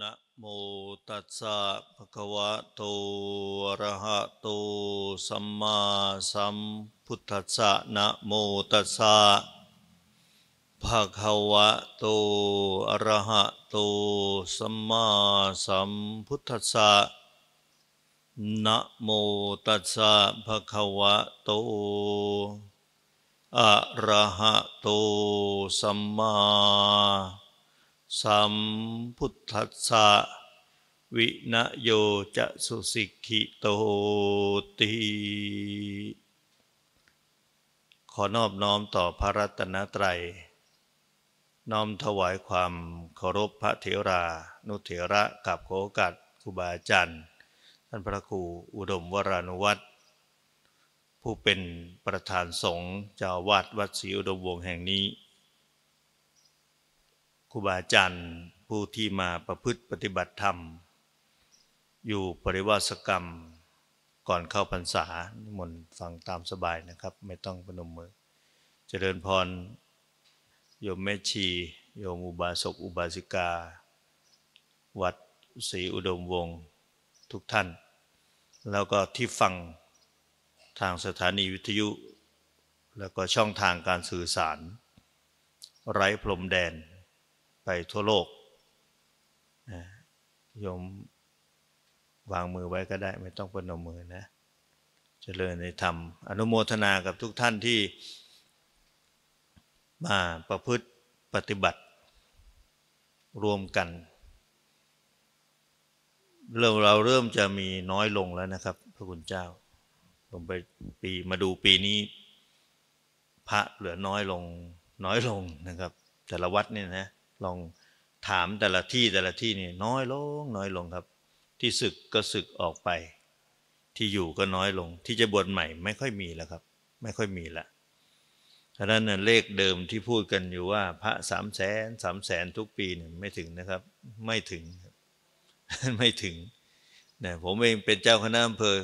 นะโมตัสสะภะคะวะโตอะระหะโตสัมมาสัมพุทธัสสะนะโมตัสสะภะคะวะโตอะระหะโตสัมมาสัมพุทธัสสะนะโมตัสสะภะคะวะโตอะระหะโตสัมมาสัมพุทธัสสะวินโยจะสุสิกิโตติขอนอบน้อมต่อพระรัตนตรัยน้อมถวายความเคารพพระเถรา นุเถระกับโอกัดครูบาอาจารย์ ท่านพระครูอุดมวรานุวัตรผู้เป็นประธานสงฆ์เจ้าวาดวัดศรีอุดมวงศ์แห่งนีู้บาอาจารย์ ผู้ที่มาประพฤติปฏิบัติธรรม อยู่ปริวาสกรรม ก่อนเข้าพรรษานิมนต์ฟังตามสบายนะครับ ไม่ต้องะนมมือ เจริญพรโยมแม่ชี โยมอุบาสกอุบาสิกา วัดศรีอุดมวงศ์ทุกท่าน แล้วก็ที่ฟังทางสถานีวิทยุ แล้วก็ช่องทางการสื่อสาร ไร้พรมแดนไปทั่วโลกนะโยมวางมือไว้ก็ได้ ไม่ต้องประนมมือนะจะเจริญในธรรมอนุโมทนากับทุกท่านที่ มาประพฤติปฏิบัติ รวมกัน เราเราเริ่มจะมีน้อยลงแล้วนะครับพระคุณเจ้า ผมไปปีมาดูปีนี้ พระเหลือน้อยลงน้อยลงนะครับ แต่ละวัดเนี่ยนะลองถามแต่ละที่แต่ละที่นี่น้อยลงน้อยลงครับ ที่ศึกก็ศึกออกไป ที่อยู่ก็น้อยลง ที่จะบวชใหม่ ไม่ค่อยมีแล้วครับ ไม่ค่อยมีละเพราะนั้นเลขเดิมที่พูดกันอยู่ว่า พระสามแสนสามแสนทุกปีเนี่ยไม่ถึงนะครับ ไม่ถึง ไม่ถึงนะผมเองเป็นเจ้าคณะอำเภอ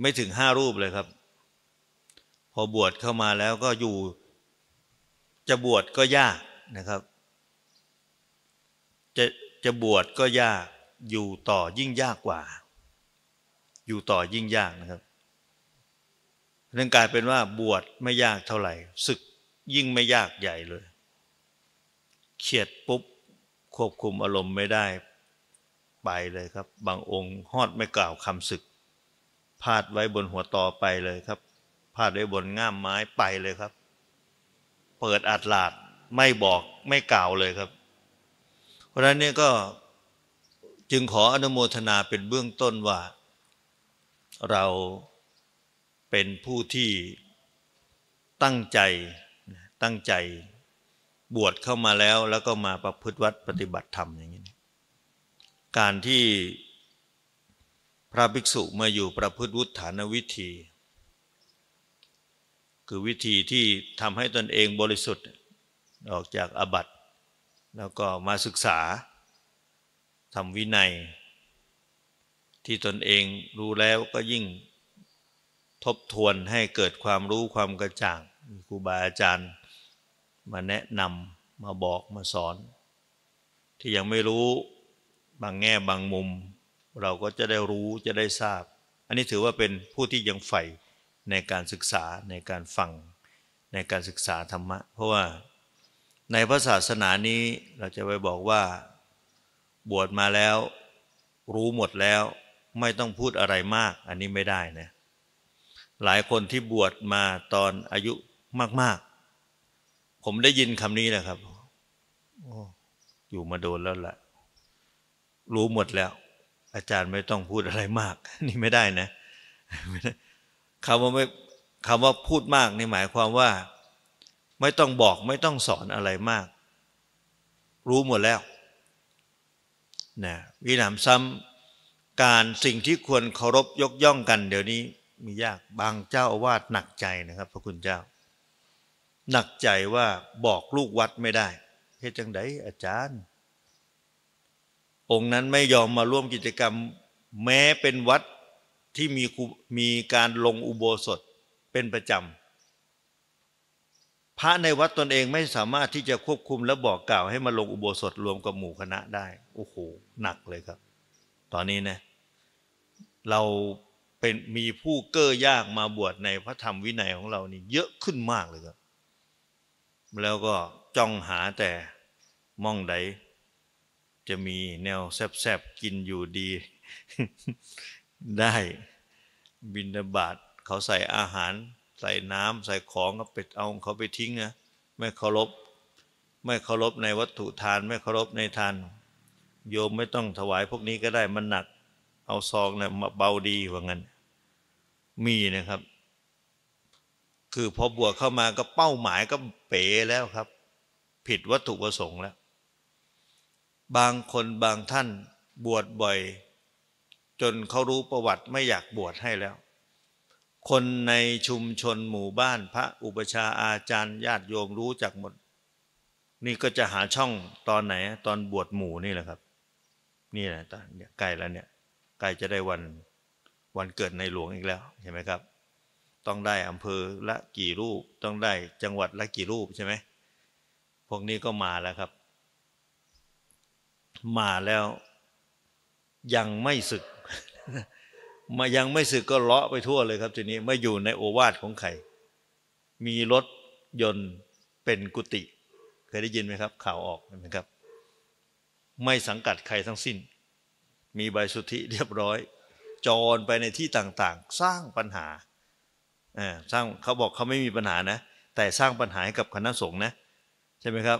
ไม่ถึงห้ารูปเลยครับ พอบวชเข้ามาแล้วก็อยู่ จะบวชก็ยากนะครับจะจะบวชก็ยากอยู่ต่อยิ่งยากกว่า อยู่ต่อยิ่งยากนะครับเรื่องกลายเป็นว่าบวชไม่ยากเท่าไหร่ศึกยิ่งไม่ยากใหญ่เลยเขียดปุ๊บควบคุมอารมณ์ไม่ได้ ไปเลยครับ บางองค์ฮอดไม่กล่าวคำศึกพาดไว้บนหัวต่อไปเลยครับพาดไว้บนง่ามไม้ไปเลยครับ เปิดอัดลาดไม่บอกไม่กล่าวเลยครับเพราะฉะนั้นเนี่ยก็จึงขออนุโมทนาเป็นเบื้องต้นว่า เราเป็นผู้ที่ตั้งใจตั้งใจบวชเข้ามาแล้วแล้วก็มาประพฤติวัดปฏิบัติธรรมอย่างนี้การที่พระภิกษุมาอยู่ประพฤติวุฒานวิธี คือวิธีที่ทำให้ตนเองบริสุทธิ์ออกจากอบัตแล้วก็มาศึกษาทำวินัย ที่ตนเองรู้แล้วก็ยิ่งทบทวนให้เกิดความรู้ความกระจ่างมีครูบาอาจารย์ มาแนะนำมาบอกมาสอน ที่ยังไม่รู้บางแง่บางมุม เราก็จะได้รู้จะได้ทราบ อันนี้ถือว่าเป็นผู้ที่ยังใฝ่ในการศึกษาในการฟังในการศึกษาธรรมะเพราะว่าในพระศาสนานี้เราจะไปบอกว่า บวชมาแล้ว รู้หมดแล้ว ไม่ต้องพูดอะไรมาก อันนี้ไม่ได้นะ หลายคนที่บวชมาตอนอายุมากๆ ผมได้ยินคำนี้แหละครับอยู่มาโดนแล้วล่ะรู้หมดแล้ว อาจารย์ไม่ต้องพูดอะไรมากนี่ไม่ได้นะคำว่าไม่คำว่าพูดมากนี่หมายความว่าไม่ต้องบอกไม่ต้องสอนอะไรมาก รู้หมดแล้วนะวินามซ้ำการสิ่งที่ควรเคารพยกย่องกันเดี๋ยวนี้มียากบางเจ้าอาวาสหนักใจนะครับ พระคุณเจ้า หนักใจว่าบอกลูกวัดไม่ได้เฮ่จังไดอาจารย์ องค์นั้นไม่ยอมมาร่วมกิจกรรม แม้เป็นวัดที่มีมีการลงอุโบสถเป็นประจำพระในวัดตนเองไม่สามารถที่จะควบคุมและบอกกล่าวให้มาลงอุโบสถรวมกับหมู่คณะได้ โอ้โห หนักเลยครับ ตอนนี้นะ เราเป็นมีผู้เก้อยากมาบวชในพระธรรมวินัยของเรานี่ เยอะขึ้นมากเลยครับ แล้วก็จ้องหาแต่ม่องใดจะมีแนวแซบๆ กินอยู่ดีได้บินบาตเขาใส่อาหารใส่น้ำใส่ของ ก็ไปเอาเขาไปทิ้งนะไม่เคารพไม่เคารพในวัตถุทาน ไม่เคารพในทาน โยมไม่ต้องถวายพวกนี้ก็ได้มันหนัก เอาซองเนะมาเบาดีว่างั้นมีนะครับ คือพอบวชเข้ามาก็เป้าหมายก็เป๋แล้วครับ ผิดวัตถุประสงค์แล้ว บางคนบางท่านบวชบ่อย จนเขารู้ประวัติไม่อยากบวชให้แล้วคนในชุมชนหมู่บ้านพระ อุปชาอาจารย์ญาติโยมรู้จักหมด นี่ก็จะหาช่องตอนไหน ตอนบวชหมู่นี่แหละครับ นี่แหละตอนใกล้แล้วเนี่ยใกล้จะได้วันวันเกิดในหลวงอีกแล้ว ใช่ไหมครับ ต้องได้อำเภอละกี่รูปต้องได้จังหวัดละกี่รูปใช่ไหมพวกนี้ก็มาแล้วครับ มาแล้วยังไม่ศึกมายังไม่สึกก็เลาะไปทั่วเลยครับทีนี้มาอยู่ในโอวาทของใครมีรถ ยนต์เป็นกุฏิเคยได้ยินไหมครับ ข่าวออกไหมครับ ไม่สังกัดใครทั้งสิ้น มีใบสุทธิเรียบร้อย จรไปในที่ต่างๆ สร้างปัญหาสร้างเขาบอกเขาไม่มีปัญหานะ แต่สร้างปัญหาให้กับคณะสงฆ์นะ ใช่ไหมครับ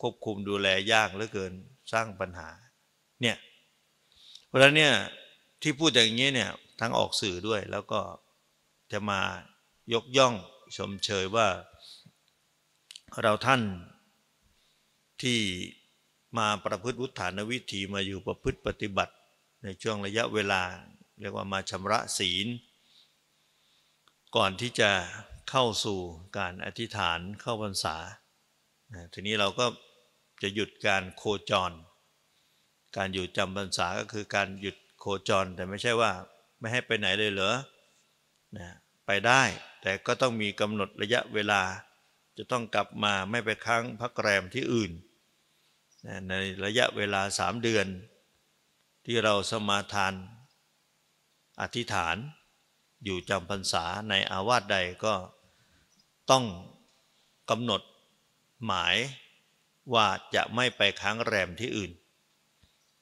ควบคุมดูแลยากเหลือเกินสร้างปัญหาเนี่ยเพราะฉะนั้นเนี่ยที่พูดอย่างนี้เนี่ยทั้งออกสื่อด้วยแล้วก็จะมายกย่อง ชมเชยว่าเราท่านที่มาประพฤติวุฒานวิถีมาอยู่ประพฤติปฏิบัติในช่วงระยะเวลาเรียกว่ามาชำระศีล ก่อนที่จะเข้าสู่การอธิษฐานเข้าพรรษาทีนี้เราก็จะหยุดการโคจรการอยู่จำพรรษาก็คือการหยุดโคจร แต่ไม่ใช่ว่าไม่ให้ไปไหนเลยเหรอนะไปได้ แต่ก็ต้องมีกำหนดระยะเวลาจะต้องกลับมาไม่ไปค้างพักแรมที่อื่นนะในระยะเวลาสามเดือน ที่เราสมาทานอธิษฐานอยู่จำพรรษาในอาวาสใดก็ต้องกำหนดหมายว่าจะไม่ไปค้างแรมที่อื่น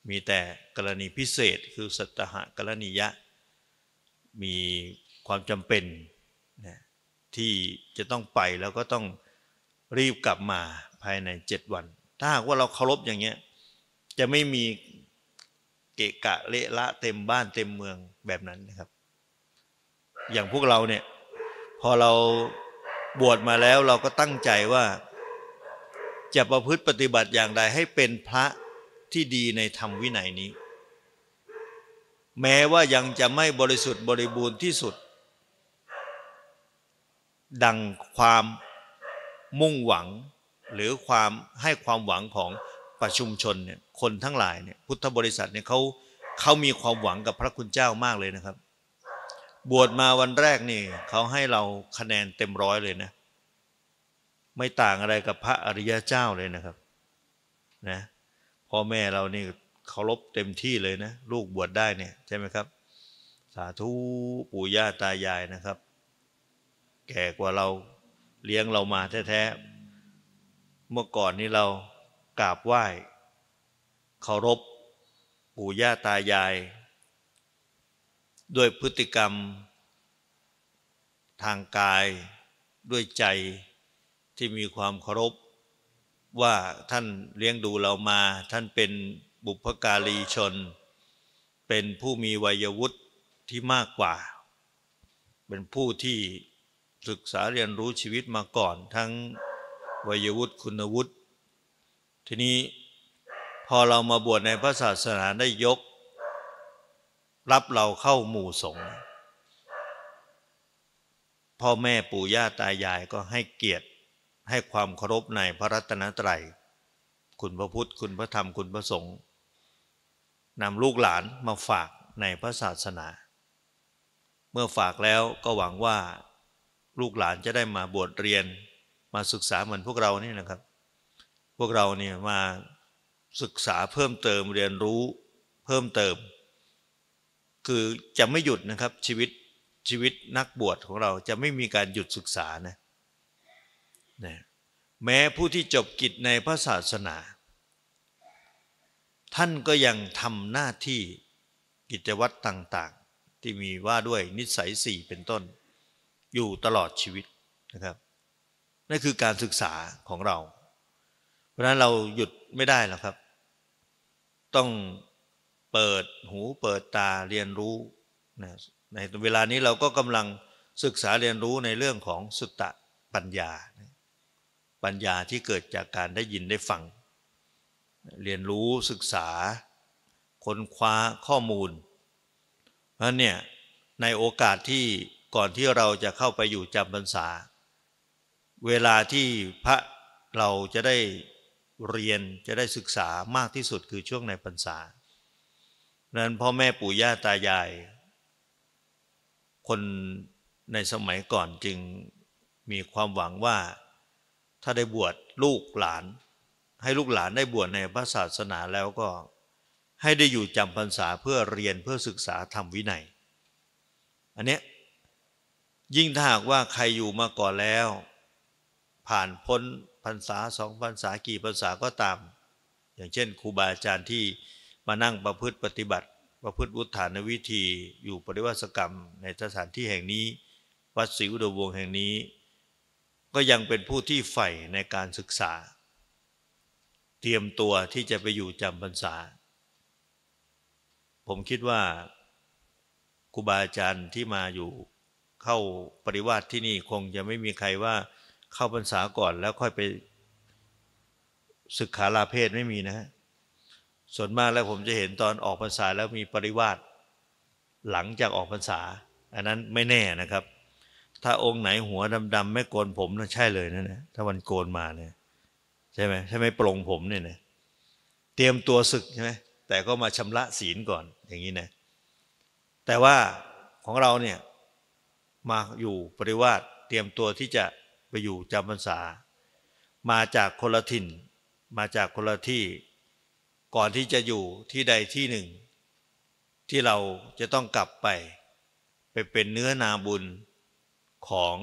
มีแต่กรณีพิเศษคือสัตหะกรณียะ มีความจำเป็นนะที่จะต้องไปแล้วก็ต้องรีบกลับมาภายในเจ็ดวัน ถ้าหากว่าเราเคารพอย่างเงี้ยจะไม่มีเกะกะเละละ เต็มบ้านเต็มเมืองแบบนั้นนะครับ อย่างพวกเราเนี่ย พอเราบวชมาแล้วเราก็ตั้งใจว่าจะประพฤติปฏิบัติอย่างใดให้เป็นพระที่ดีในธรรมวินัยนี้ แม้ว่ายังจะไม่บริสุทธิ์บริบูรณ์ที่สุด ดังความมุ่งหวัง หรือความให้ความหวังของประชุมชนเนี่ยคนทั้งหลายเนี่ยพุทธบริษัทเนี่ยเขาเขามีความหวังกับพระคุณเจ้ามากเลยนะครับ บวชมาวันแรกนี่เขาให้เราคะแนนเต็มร้อยเลยนะ ไม่ต่างอะไรกับพระอริยเจ้าเลยนะครับ นะพ่อแม่เรานี่เคารพเต็มที่เลยนะ ลูกบวชได้เนี่ยใช่ไหมครับ สาธุปู่ย่าตายายนะครับ แก่กว่าเราเลี้ยงเรามาแท้ ๆ เมื่อก่อนนี้เรากราบไหว้เคารพปู่ย่าตายาย ด้วยพฤติกรรมทางกายด้วยใจที่มีความเคารพว่าท่านเลี้ยงดูเรามา ท่านเป็นบุพการีชน เป็นผู้มีวัยวุฒิที่มากกว่า เป็นผู้ที่ศึกษาเรียนรู้ชีวิตมาก่อนทั้งวัยวุฒิคุณวุฒิ ทีนี้พอเรามาบวชในพระศาสนาได้ยก รับเราเข้าหมู่สงฆ์ พ่อแม่ ปู่ย่า ตายายก็ให้เกียรติให้ความเคารพในพระรัตนตรัย คุณพระพุทธ คุณพระธรรม คุณพระสงฆ์นำลูกหลานมาฝากในพระศาสนา เมื่อฝากแล้วก็หวังว่าลูกหลานจะได้มาบวชเรียน มาศึกษาเหมือนพวกเรานี่นะครับ พวกเราเนี่ยมาศึกษาเพิ่มเติมเรียนรู้เพิ่มเติม คือจะไม่หยุดนะครับชีวิตชีวิตนักบวชของเราจะไม่มีการหยุดศึกษานะนะแม้ผู้ที่จบกิจในพระศาสนา ท่านก็ยังทำหน้าที่กิจวัตรต่างๆ ที่มีว่าด้วยนิสัยสี่เป็นต้น อยู่ตลอดชีวิตนะครับ นั่นคือการศึกษาของเรา เพราะนั้นเราหยุดไม่ได้หรอกครับ ต้องเปิดหูเปิดตาเรียนรู้นะในเวลานี้เราก็กำลังศึกษาเรียนรู้ในเรื่องของสุตตะปัญญานะปัญญาที่เกิดจากการได้ยินได้ฟัง เรียนรู้ศึกษา ค้นคว้าข้อมูล เพราะเนี่ยในโอกาสที่ก่อนที่เราจะเข้าไปอยู่จำพรรษา เวลาที่พระเราจะได้เรียนจะได้ศึกษามากที่สุดคือช่วงในพรรษา นั้นพ่อแม่ปู่ย่าตายาย คนในสมัยก่อนจึงมีความหวังว่าถ้าได้บวชลูกหลาน ให้ลูกหลานได้บวชในพระศาสนาแล้วก็ ให้ได้อยู่จำพรรษาเพื่อเรียนเพื่อศึกษาธรรมวินัย อันเนี้ยยิ่งถ้าหากว่าใครอยู่มาก่อนแล้ว ผ่านพ้นพรรษาสองพรรษากี่พรรษาก็ตาม อย่างเช่น ครูบาอาจารย์ที่มานั่งประพฤติปฏิบัติ ประพฤติวุฒานวิธีอยู่ปฏิวัติกรรม ในสถานที่แห่งนี้ วัดศรีอุดมวงแห่งนี้ก็ยังเป็นผู้ที่ใฝ่ในการศึกษา เตรียมตัวที่จะไปอยู่จำพรรษา ผมคิดว่าครูบาอาจารย์ที่มาอยู่เข้าปริวาสที่นี่คงจะไม่มีใครว่าเข้าพรรษาก่อนแล้วค่อยไปศึกขาลาเพศไม่มีนะ ส่วนมากแล้วผมจะเห็นตอนออกพรรษาแล้วมีปริวาสหลังจากออกพรรษาอันนั้นไม่แน่นะครับถ้าองค์ไหนหัวดำๆไม่โกนผมนะใช่เลยนะเนี่ยถ้าวันโกนมาเนี่ยใช่ไหมใช่ไหมปรงผมเนี่ยนะเตรียมตัวศึกใช่ไหมแต่ก็มาชำระศีลก่อนอย่างนี้นะแต่ว่าของเราเนี่ยมาอยู่ปริวาส เตรียมตัวที่จะไปอยู่จำพรรษา มาจากคนละถิ่น มาจากคนละที่ก่อนที่จะอยู่ที่ใดที่หนึ่ง ที่เราจะต้องกลับไป ไปเป็นเนื้อนาบุญของ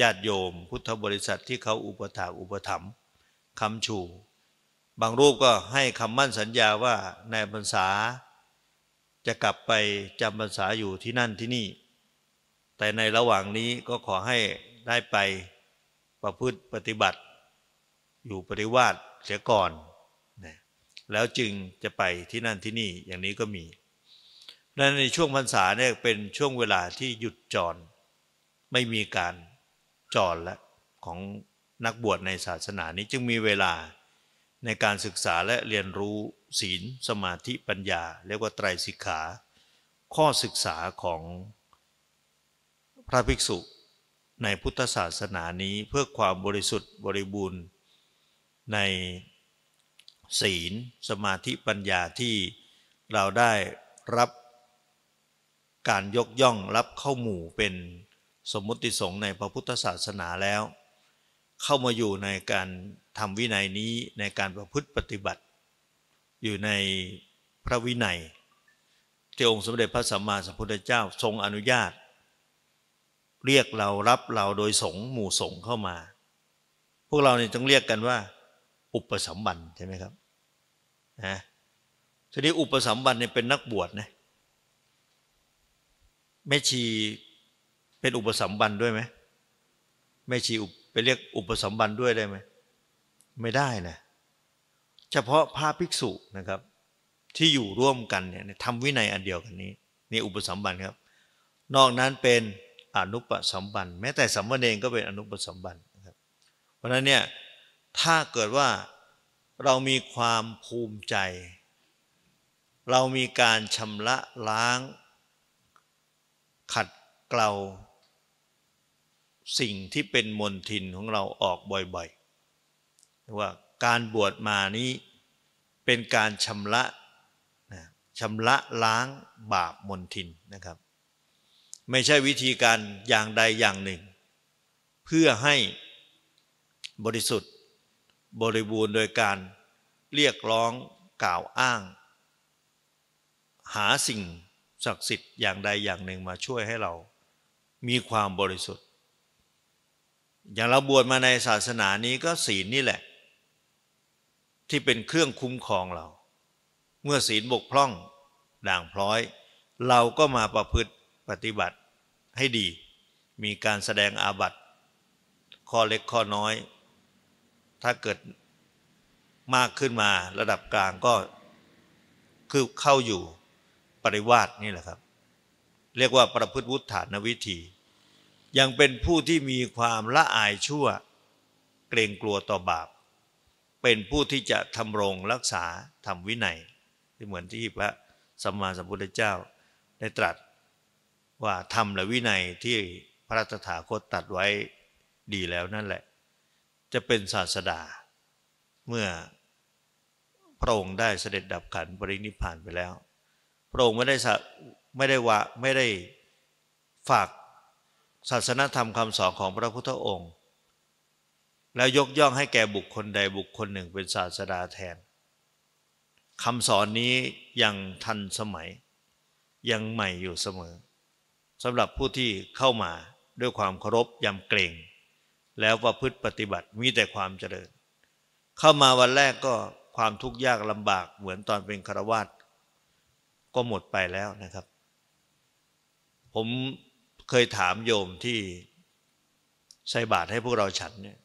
ญาติโยมพุทธบริษัทที่เขาอุปถากอุปถัมภ์คำชูบางรูปก็ให้คำมั่นสัญญาว่าในพรรษา จะกลับไปจำพรรษาอยู่ที่นั่นที่นี่ แต่ในระหว่างนี้ก็ขอให้ได้ไปประพฤติปฏิบัติ อยู่ปฏิวาสเสียก่อนนะแล้วจึงจะไปที่นั่นที่นี่อย่างนี้ก็มีนั้นในช่วงพรรษาเนี่ยเป็นช่วงเวลาที่หยุดจรไม่มีการจอดละ ของนักบวชในศาสนานี้จึงมีเวลาในการศึกษาและเรียนรู้ศีลสมาธิปัญญา เรียกว่าไตรสิกขา ข้อศึกษาของ พระภิกษุในพุทธศาสนานี้เพื่อความบริสุทธิ์บริบูรณ์ในศีลสมาธิปัญญาที่เราได้รับการยกย่องรับเข้าหมู่เป็นสมมุติสงฆ์ในพระพุทธศาสนาแล้ว เข้ามาอยู่ในการทำวินัยนี้ในการประพฤติปฏิบัติ อยู่ในพระวินัยที่องค์สมเด็จพระสัมมาสัมพุทธเจ้าทรงอนุญาต เรียกเรารับเราโดยสงฆ์หมู่สงฆ์เข้ามาพวกเราเนี่ยต้องเรียกกันว่า อุปสมบันใช่ไหมครับนะทีนี้อุปสมบันเนี่ยเป็นนักบวชนะแม่ชีเป็นอุปสมบันด้วยไหมแม่ชีไปเรียกอุปสมบันด้วยได้ไหมไม่ได้นะ เฉพาะพระภิกษุนะครับที่อยู่ร่วมกันเนี่ยทำวินัยอันเดียวกันนี้ นี่อุปสมบันครับ นอกนั้นเป็นอนุปสมบันแม้แต่สัมมเงก็เป็นอนุปสมบันนะครับ เพราะนั้นเนี่ยถ้าเกิดว่าเรามีความภูมิใจ เรามีการชำระล้างขัดเกลาสิ่งที่เป็นมนทินของเราออกบ่อยๆ ว่าการบวชมานี้เป็นการชำระชำระล้างบาปมนทินนะครับ ไม่ใช่วิธีการอย่างใดอย่างหนึ่ง เพื่อให้บริสุทธิ์บริบูรณ์โดยการเรียกร้องกล่าวอ้าง หาสิ่งศักดิ์สิทธิ์อย่างใดอย่างหนึ่งมาช่วยให้เรามีความบริสุทธิ์อย่างเราบวชมาในศาสนานี้ก็ศีลนี่แหละ ที่เป็นเครื่องคุ้มครองเรา เมื่อศีลบกพร่องด่างพร้อย เราก็มาประพฤติปฏิบัติให้ดี มีการแสดงอาบัติ ข้อเล็กข้อน้อย ถ้าเกิดมากขึ้นมาระดับกลางก็ คือเข้าอยู่ปริวาสนี่แหละครับ เรียกว่าประพฤติวุฒานวิธียังเป็นผู้ที่มีความละอายชั่ว เกรงกลัวต่อบาปเป็นผู้ที่จะทำรงรักษาทำวินัยที่เหมือนที่พระสัมมาสัมพุทธเจ้าได้ตรัสว่าทำและวินัยที่พระตถาคตตัดไว้ดีแล้วนั่นแหละ จะเป็นศาสดา เมื่อพระองค์ได้เสด็จดับขันปรินิพาน ไปแล้วพระองค์ไม่ได้ไม่ได้วะไม่ได้ฝากศาสนธรรมคำสอนของพระพุทธองค์ แล้วยกย่องให้แก่บุคคลใดบุคคลหนึ่งเป็นศาสดาแทนคำสอนนี้ยังทันสมัย ยังใหม่อยู่เสมอสำหรับผู้ที่เข้ามาด้วยความเคารพยำเกรง แล้วประพฤติปฏิบัติมีแต่ความเจริญ เข้ามาวันแรกก็ความทุกข์ยากลำบากเหมือนตอนเป็นคารวาสก็หมดไปแล้วนะครับ ผมเคยถามโยมที่ใส่บาตรให้พวกเราฉันเนี่ย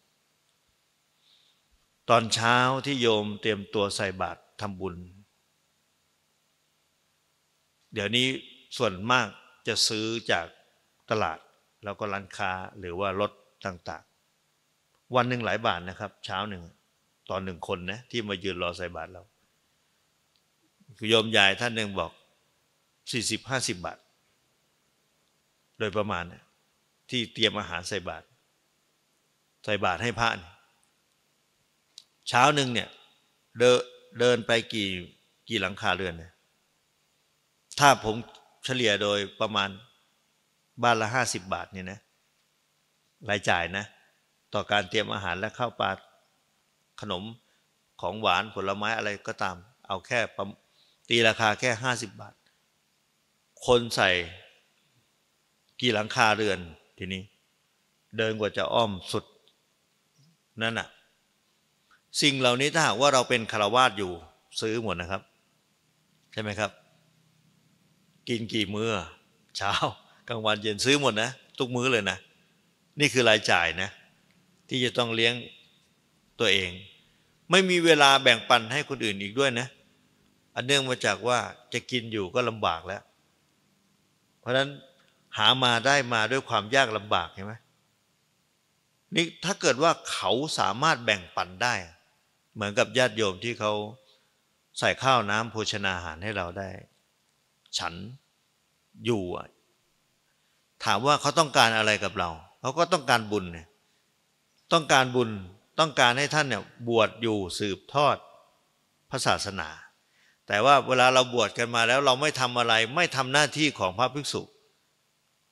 ตอนเช้าที่โยมเตรียมตัวใส่บาตรทำบุญ เดี๋ยวนี้ส่วนมากจะซื้อจากตลาดแล้วก็ร้านค้า หรือว่ารถต่างๆ วันหนึ่งหลายบาทนะครับ เช้าหนึ่งตอนหนึ่งคนนะ ที่มายืนรอใส่บาตรเราโยมยายท่านหนึ่งบอกสี่สิบห้าสิบบาทโดยประมาณที่เตรียมอาหารใส่บาตรใส่บาตรให้พระเช้าหนึ่งเนี่ย เดินเดินไปกี่กี่หลังคาเรือนเนี่ยถ้าผมเฉลี่ยโดยประมาณบ้านละห้าสิบบาทเนี่ยนะรายจ่ายนะ ต่อการเตรียมอาหารและข้าวปลาขนมของหวานผลไม้อะไรก็ตาม เอาแค่ตีราคาแค่ห้าสิบบาท คนใส่กี่หลังคาเรือนทีนี้ เดินกว่าจะอ้อมสุด นั่นน่ะ สิ่งเหล่านี้ถ้าหากว่าเราเป็นคารวาสอยู่ซื้อหมดนะครับ ใช่ไหมครับ กินกี่มื้อเช้ากลางวันเย็นซื้อหมดนะทุกมื้อเลยนะนี่คือรายจ่ายนะ ที่จะต้องเลี้ยงตัวเอง ไม่มีเวลาแบ่งปันให้คนอื่นอีกด้วยนะ อันเนื่องมาจากว่าจะกินอยู่ก็ลำบากแล้ว เพราะฉะนั้นหามาได้มาด้วยความยากลำบากใช่ไหมนี่ ถ้าเกิดว่าเขาสามารถแบ่งปัน ได้ เหมือนกับญาติโยมที่เขา ใส่ข้าวน้ำโภชนาอาหารให้เราได้ ฉัน อยู่ ถามว่าเขาต้องการอะไรกับเรา เขาก็ต้องการบุญเนี่ย ต้องการบุญ ต้องการให้ท่าน เนี่ย บวชอยู่สืบทอดพระศาสนา แต่ว่าเวลาเราบวชกันมาแล้ว เราไม่ทำอะไร ไม่ทำหน้าที่ของพระภิกษุ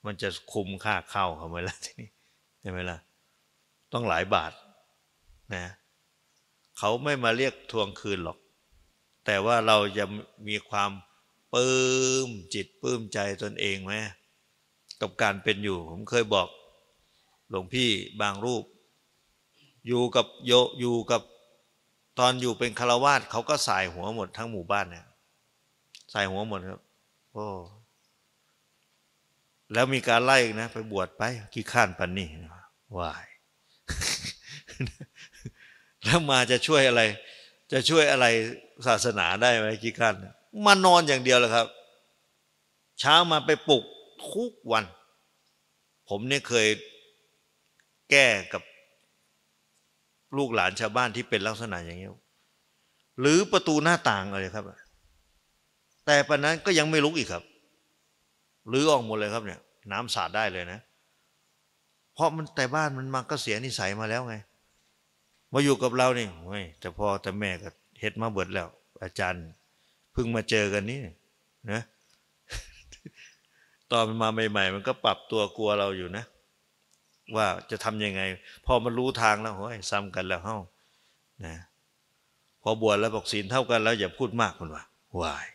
มันจะคุ้มค่าเข้าเขาไหมล่ะทีนี้ใช่ไหมล่ะต้องหลายบาทนะเขาไม่มาเรียกทวงคืนหรอก แต่ว่าเราจะมีความปลื้มจิตปลื้มใจตนเองไหมกับการเป็นอยู่ผมเคยบอกหลวงพี่บางรูป อยู่กับโยอยู่กับ ตอนอยู่เป็นคารวาสเขาก็สายหัวหมดทั้งหมู่บ้านเนี่ยสายหัวหมดครับ โอ้แล้วมีการไล่นะไปบวชไปขี้ข้านปันนี่วายแล้วมาจะช่วยอะไร จะช่วยอะไรศาสนาได้ไหมขี้ข้านมานอนอย่างเดียวแหละครับ เช้ามาไปปลุกทุก วัน ผมเนี่ยเคยแก้กับลูกหลานชาวบ้านที่เป็นลักษณะอย่างนี้หรือประตูหน้าต่างอะไรครับแต่ปะนั้นก็ยังไม่ลุกอีกครับรื้อออกหมดเลยครับเนี่ยน้ำสาดได้เลยนะ เพราะมันแต่บ้านมันมาก็เสียนิสัยมาแล้วไงมาอยู่กับเราเนี่ยโอ้ย แต่พ่อแต่แม่ก็เฮ็ดมาเบิดแล้ว อาจารย์เพิ่งมาเจอกันนี่นะ ตอนมันมาใหม่ ๆ มันก็ปรับตัวกลัวเราอยู่นะ ว่าจะทํำยังไงพอมันรู้ทางแล้วโอ้ยซ้ำกันแล้วเฮ้านะ พอบวชแล้วบอกศีลเท่ากันแล้วอย่าพูดมากคนว่าวาย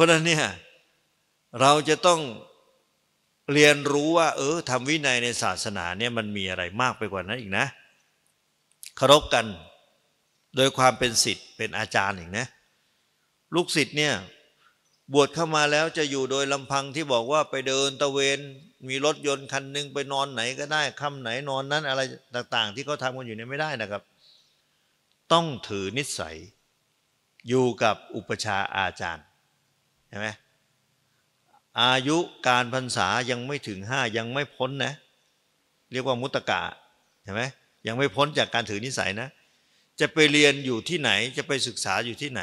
พราะนั้นเนี่ยเราจะต้องเรียนรู้ว่า เออทำวินัยในศาสนาเนี่ยมันมีอะไรมากไปกว่านั้นอีกนะเคารพกัน โดยความเป็นสิทธิ์เป็นอาจารย์อีกนะลูกศิษย์เนี่ยบวชเข้ามาแล้วจะอยู่โดยลำพังที่บอกว่าไปเดินตะเวนมีรถยนต์คันหนึ่งไปนอนไหนก็ได้ค่ำไหนนอนนั้นอะไรต่าง ๆ ที่เขาทำกันอยู่เนี่ยไม่ได้นะครับ ต้องถือนิสัย อยู่กับอุปชาอาจารย์เห็นไหมอายุการพรรษายังไม่ถึงห้ายังไม่พ้นนะ เรียกว่ามุตตกะเห็นไหมยังไม่พ้นจากการถือนิสัยนะ จะไปเรียนอยู่ที่ไหน จะไปศึกษาอยู่ที่ไหน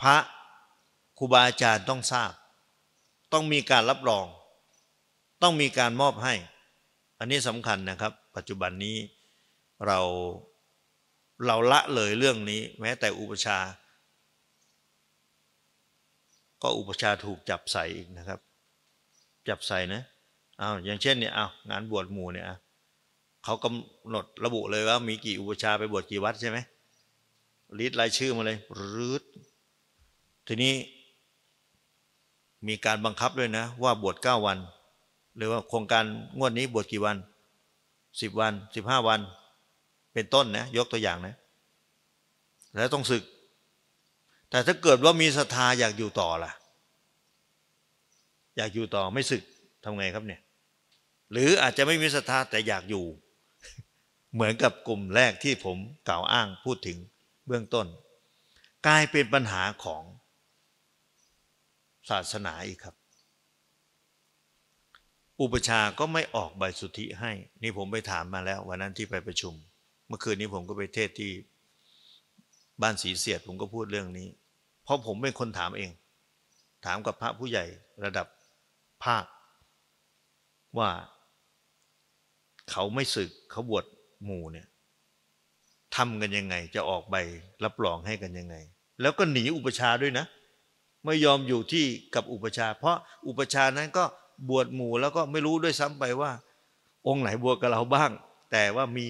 พระครูบาอาจารย์ต้องทราบ ต้องมีการรับรอง ต้องมีการมอบให้ อันนี้สำคัญนะครับ ปัจจุบันนี้เราเราละเลยเรื่องนี้แม้ แต่อุปชาก็อุปชาถูกจับใส่อีกนะครับ จับใส่นะ อ้าว อย่างเช่นเนี่ยอ้าว งานบวชหมู่เนี่ยเขากำหนดระบุเลยว่ามีกี่อุปชาไปบวชกี่วัดใช่ไหมลิสต์รายชื่อมาเลยรืดทีนี้ มีการบังคับด้วยนะ ว่าบวชเก้าวัน หรือว่าโครงการงวดนี้บวชกี่วันสิบวันสิบห้าวัน เป็นต้นนะยกตัวอย่างนะ แล้วต้องศึกแต่ถ้าเกิดว่ามีศรัทธาอยากอยู่ต่อล่ะ อยากอยู่ต่อไม่สึกทำไงครับเนี่ยหรืออาจจะไม่มีศรัทธาแต่อยากอยู่ เหมือนกับกลุ่มแรกที่ผมกล่าวอ้างพูดถึงเบื้องต้น กลายเป็นปัญหาของศาสนาอีกครับ อุปชาก็ไม่ออกใบสุทธิให้ นี่ผมไปถามมาแล้ว วันนั้นที่ไปประชุม เมื่อคืนนี้ผมก็ไปเทศที่บ้านสีเสียดผมก็พูดเรื่องนี้ เพราะผมเป็นคนถามเอง ถามกับพระผู้ใหญ่ระดับภาค ว่าเขาไม่ศึก เขาบวชหมู่เนี่ยทำกันยังไงจะออกใบรับรองให้กันยังไง แล้วก็หนีอุปชาด้วยนะ ไม่ยอมอยู่ที่กับอุปชา เพราะอุปชานั้นก็บวชหมู่แล้วก็ไม่รู้ด้วยซ้ำไปว่า องค์ไหนบวชกับเราบ้าง แต่ว่ามี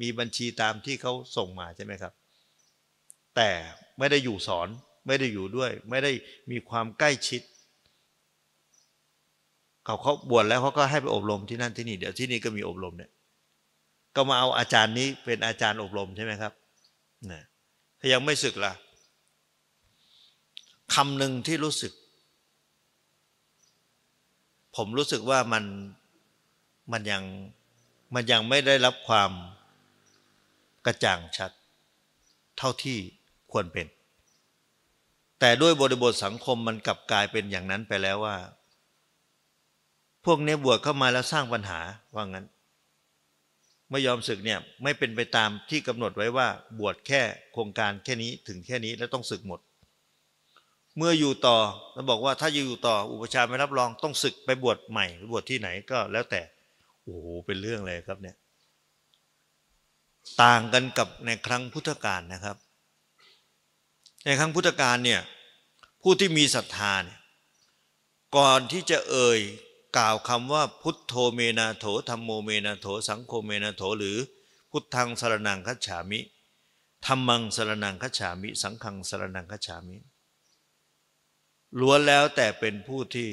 มีบัญชีตามที่เขาส่งมาใช่ไหมครับแต่ไม่ได้อยู่สอน ไม่ได้อยู่ด้วย ไม่ได้มีความใกล้ชิด เขาเขาบวชแล้วเขาก็ให้ไปอบรมที่นั่นที่นี่ เดี๋ยวที่นี่ก็มีอบรมเนี่ยก็มาเอาอาจารย์นี้เป็นอาจารย์อบรมใช่ไหมครับนะถ้ายังไม่ศึกละ่ะคำหนึ่งที่รู้สึก ผมรู้สึกว่ามัน มันยัง มันยังไม่ได้รับความกระจ่างชัด เท่าที่ควรเป็น แต่ด้วยบริบทสังคมมันกลับกลายเป็นอย่างนั้นไปแล้วว่า พวกนี้บวชเข้ามาแล้วสร้างปัญหา ว่างั้น ไม่ยอมศึกเนี่ย ไม่เป็นไปตามที่กำหนดไว้ว่า บวชแค่โครงการแค่นี้ถึงแค่นี้แล้วต้องศึกหมด เมื่ออยู่ต่อ แล้วบอกว่าถ้าอยู่ต่อ อุปชาไม่รับรองต้องศึกไปบวชใหม่บวชที่ไหนก็แล้วแต่โอ้โหเป็นเรื่องเลยครับเนี่ย ต่างกันกับในครั้งพุทธกาลนะครับในครั้งพุทธกาลเนี่ยผู้ที่มีศรัทธาเนี่ย ก่อนที่จะเอ่ยกล่าวคำว่า พุทโธเมนาโถธรรมโมเมนาโถ สังโฆเมนาโถหรือ พุทธังสรนังคัจฉามิธรรมังสรนังคัจฉามิ สังฆังสรนังคัจฉามิล้วนแล้วแต่เป็นผู้ที่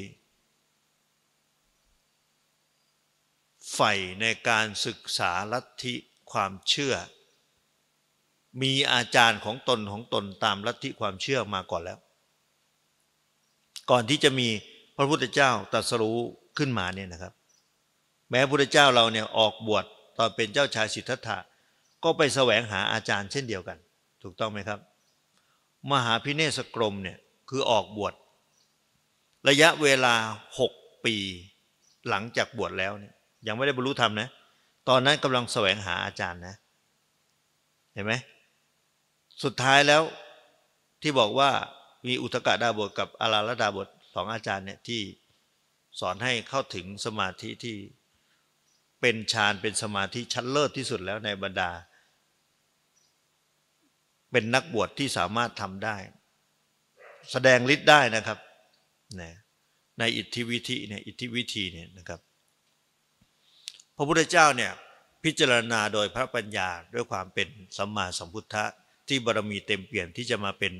ใฝ่ในการศึกษาลัทธิความเชื่อมีอาจารย์ของตนของตนตามลัทธิความเชื่อมาก่อนแล้ว ก่อนที่จะมีพระพุทธเจ้าตรัสรู้ขึ้นมาเนี่ยนะครับ แม้พระพุทธเจ้าเราเนี่ยออกบวชตอนเป็นเจ้าชายสิทธัตถะก็ไปแสวงหาอาจารย์เช่นเดียวกัน ถูกต้องไหมครับ มหาพิเนสกรมเนี่ยคือออกบวช ระยะเวลากปีหลังจากบวชแล้วเนี่ย ยังไม่ได้บรรลุธรรมนะ ตอนนั้นกำลังแสวงหาอาจารย์นะเห็นไหมสุดท้ายแล้วที่บอกว่ามีอุตกะดาบทกับอาราลดาบทสองอาจารย์เนี่ย ที่สอนให้เข้าถึงสมาธิที่ เป็นฌานเป็นสมาธิชั้นเลิศที่สุดแล้วในบรรดา เป็นนักบวชที่สามารถทำได้ แสดงฤทธิ์ได้นะครับในอิทธิวิธีเนี่ยอิทธิวิธีเนี่ยนะครับพระพุทธเจ้าเนี่ยพิจารณาโดยพระปัญญาด้วยความเป็นสัมมาสัมพุทธะที่บารมีเต็มเปี่ยมที่จะมาเป็น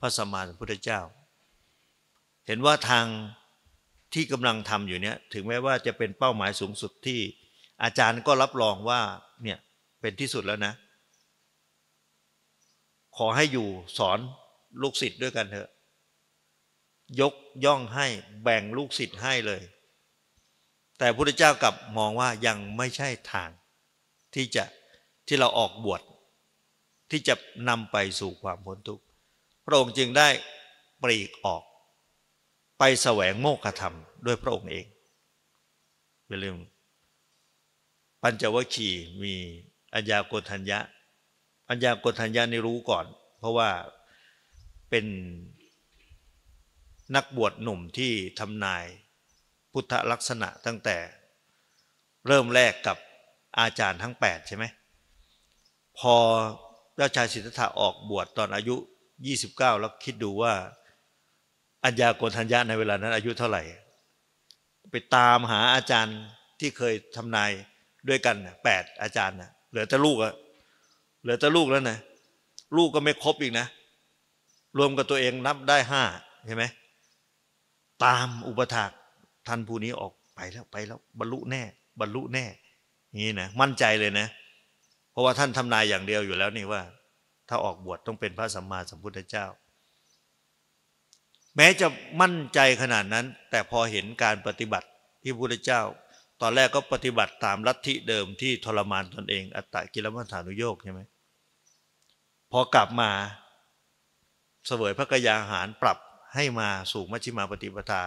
พระสมมาสัมพุทธเจ้า เห็นว่าทางที่กำลังทำอยู่เนี่ย ถึงแม้ว่าจะเป็นเป้าหมายสูงสุดที่ อาจารย์ก็รับรองว่าเนี่ยเป็นที่สุดแล้วนะ ขอให้อยู่สอนลูกศิษย์ด้วยกันเถอะ ยกย่องให้แบ่งลูกศิษย์ให้เลย แต่พระพุทธเจ้ากลับมองว่ายังไม่ใช่ทางที่จะที่เราออกบวชที่จะนำไปสู่ความพ้นทุกข์ พระองค์จึงได้ปรีกออก ไปแสวงโมฆะธรรม ด้วยพระองค์เองอย่าลืมปัญจวัคคีมี อัญญาโกฏัญญะ อัญญาโกฏัญญะนี่รู้ก่อน เพราะว่าเป็นนักบวชหนุ่มที่ทำนาย พุทธลักษณะตั้งแต่เริ่มแรกกับอาจารย์ทั้ง8ใช่ไหม พอเจ้าชายสิทธัตถะออกบวชตอนอายุ 29 แล้วคิดดูว่า อัญญาโกณทัญญาในเวลานั้นอายุเท่าไหร่ ไปตามหาอาจารย์ที่เคยทำนายด้วยกันแปดอาจารย์เหลือแต่ลูกอะเหลือแต่ลูกแล้วนะลูกก็ไม่ครบอีกนะ รวมกับตัวเองนับได้ห้าใช่ไหมตามอุปถากท่านผู้นี้ออกไปแล้วไปแล้วบรรลุแน่ บรรลุแน่นี่นะมั่นใจเลยนะเราะว่าท่านทำนายอย่างเดียวอยู่แล้วนี่ว่า ถ้าออกบวชต้องเป็นพระสัมมาสัมพุทธเจ้า แม้จะมั่นใจขนาดนั้น แต่พอเห็นการปฏิบัติที่พุทธเจ้า ตอนแรกก็ปฏิบัติตามลัทธิเดิมที่ทรมานตนเองอัตตะกิลมัฏฐานุโยกใช่ไหมพอกลับมาเสวยพระกยาหารปรับให้มาสู่มัชฌิมาปฏิปทา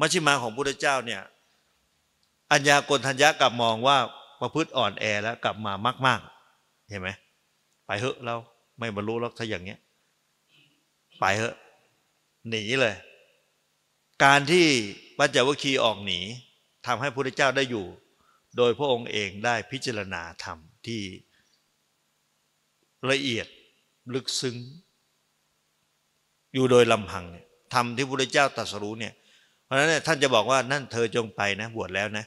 มัชฌิมาของพุทธเจ้าเนี่ยอัญญากลทัญญากลับมองว่าประพฤติอ่อนแอแล้วกลับมามาก ๆห็นไหมไปเหอะเราไม่บรรลุแล้วถ้าอย่างเนี้ยไปเหอะหนีเลย การที่ปัญจวัคคีย์ออกหนี ทำให้พระเจ้าได้อยู่ โดยพระองค์เองได้พิจารณาธรรมที่ละเอียดลึกซึ้ง อยู่โดยลำพังเนี่ยธรรมที่พระเจ้าตรัสรู้เนี่ยเพราะฉะนั้นท่านจะบอกว่า นั่นเธอจงไปนะ บวชแล้วนะ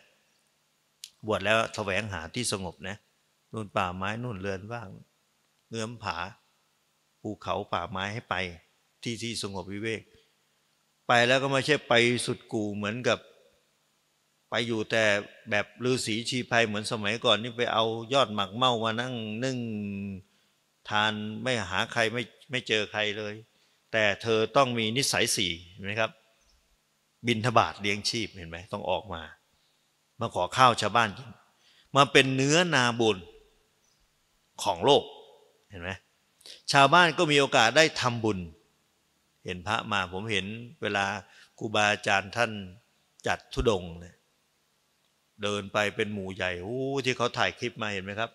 บวชแล้วแสวงหาที่สงบนะเนู่นป่าไม้นู่นเรือนว่างเนื้อมผา ภูเขาป่าไม้ให้ไปที่ที่สงบวิเวก ไปแล้วก็ไม่ใช่ไปสุดกูเหมือนกับ ไปอยู่แต่แบบฤาษีชีพายเหมือนสมัยก่อนนี่ไปเอายอดหมักเมามานั่งนึ่งทานไม่หาใครไม่ไม่เจอใครเลย แต่เธอต้องมีนิสัยสี่เห็นไหมครับ บินทบาทเลี้ยงชีพเห็นไหมต้องออกมามาขอข้าวชาวบ้านกินมาเป็นเนื้อนาบุญของโลกเห็นไหมชาวบ้านก็มีโอกาสได้ทำบุญ เห็นพระมาผมเห็นเวลาครูบาอาจารย์ท่านจัดทุดงเนี่ยเดินไปเป็นหมู่ใหญ่โอ้ที่เขาถ่ายคลิปมาเห็นไหมครับ